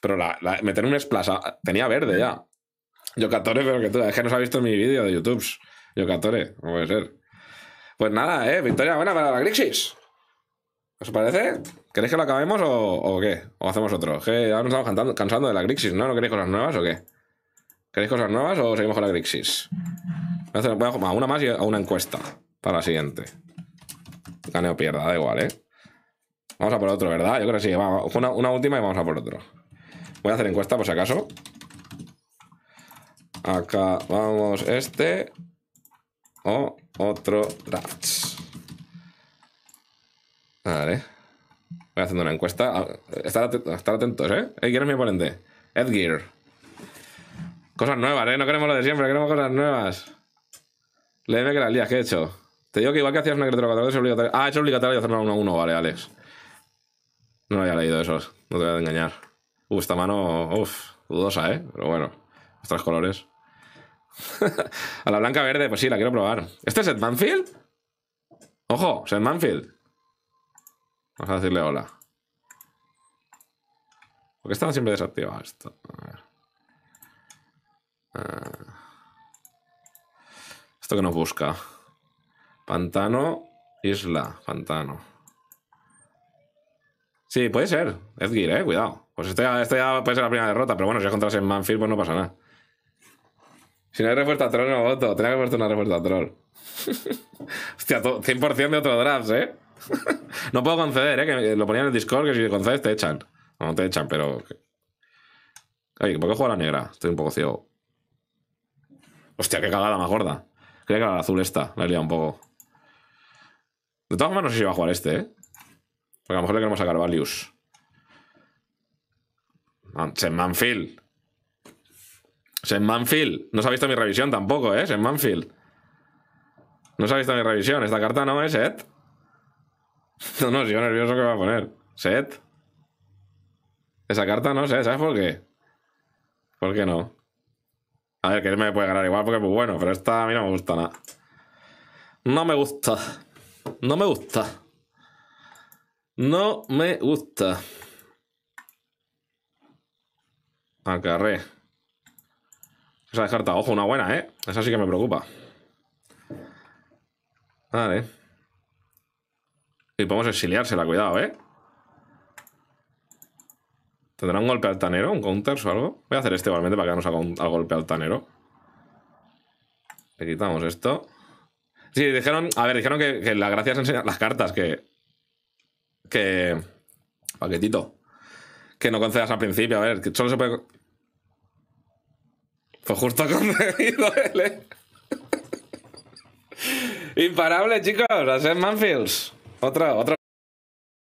Pero la, meter un splash ah, tenía verde ya. Yocatore, pero que tú, es que no se ha visto en mi vídeo de YouTube. Yocatore, no puede ser. Pues nada, eh, victoria buena para la Grixis. ¿Os parece? ¿Queréis que lo acabemos o, qué? ¿O hacemos otro? ¿Que ya nos estamos cansando de la Grixis, ¿no? ¿No queréis cosas nuevas o qué? ¿Queréis cosas nuevas o seguimos con la Grixis? Voy a, una más y a una encuesta para la siguiente. Gane o pierda, da igual, ¿eh? Vamos a por otro, ¿verdad? Yo creo que sí. una, última y vamos a por otro. Voy a hacer encuesta por si acaso. Acá vamos este o otro draft. Vale. Voy haciendo una encuesta. Ah, estar, atentos, ¿eh? ¿eh? ¿Quién es mi oponente? Edgear. Cosas nuevas, ¿eh? No queremos lo de siempre, queremos cosas nuevas. Léeme que las lías que he hecho. Te digo que igual que hacías una criatura 4 es obligatorio. Ah, es obligatorio hacer una 1-1, vale, Alex. No lo había leído esos, no te voy a engañar. Uf, esta mano, Uf, dudosa, ¿eh? Pero bueno, estos colores. a la blanca verde, pues sí, la quiero probar. ¿Este es Ed Manfield? Ojo, Ed Manfield. Vamos a decirle hola. ¿Por Porque están siempre desactivados esto. A ver. Ah que nos busca? Pantano, isla, pantano. Sí, puede ser. Edgir, eh, cuidado. Pues esto ya, puede ser la primera derrota, pero bueno, si encontras en Manfield, pues no pasa nada. Si no hay respuesta troll, no voto. Tenía que haber puesto una respuesta troll. Hostia, 100% de otro draft, ¿eh? no puedo conceder, ¿eh? Que lo ponía en el Discord, que si concedes te echan. No, no te echan, pero... Oye, ¿por qué juega la negra? Estoy un poco ciego. Hostia, qué cagada más gorda. Creo que era la azul está, La he liado un poco. De todas maneras no sé si va a jugar este, ¿eh? Porque a lo mejor le queremos sacar Valius. Sen Manfield. Sen Manfield. No se ha visto mi revisión tampoco, ¿eh? Sen Manfield. No se ha visto mi revisión. Esta carta no es Set. No, no, si yo nervioso que va a poner. Set. Esa carta no sé, ¿sabes por qué? ¿Por qué no? A ver, que él me puede ganar igual porque es bueno, pero esta a mí no me gusta nada. No me gusta. No me gusta. No me gusta. Acarré. Esa carta ojo, una buena, ¿eh? Esa sí que me preocupa. Vale. Y podemos la cuidado, ¿eh? ¿Tendrá un golpe altanero? ¿Un counter o algo? Voy a hacer este igualmente para que nos al golpe altanero. Le quitamos esto. Sí, dijeron. A ver, dijeron que, la gracia es enseñar las cartas, que. Que. Paquetito. Que no concedas al principio, a ver, que solo se puede. Fue justo concedido ¿eh? Imparable, chicos, a ser Manfields. Otra, otra.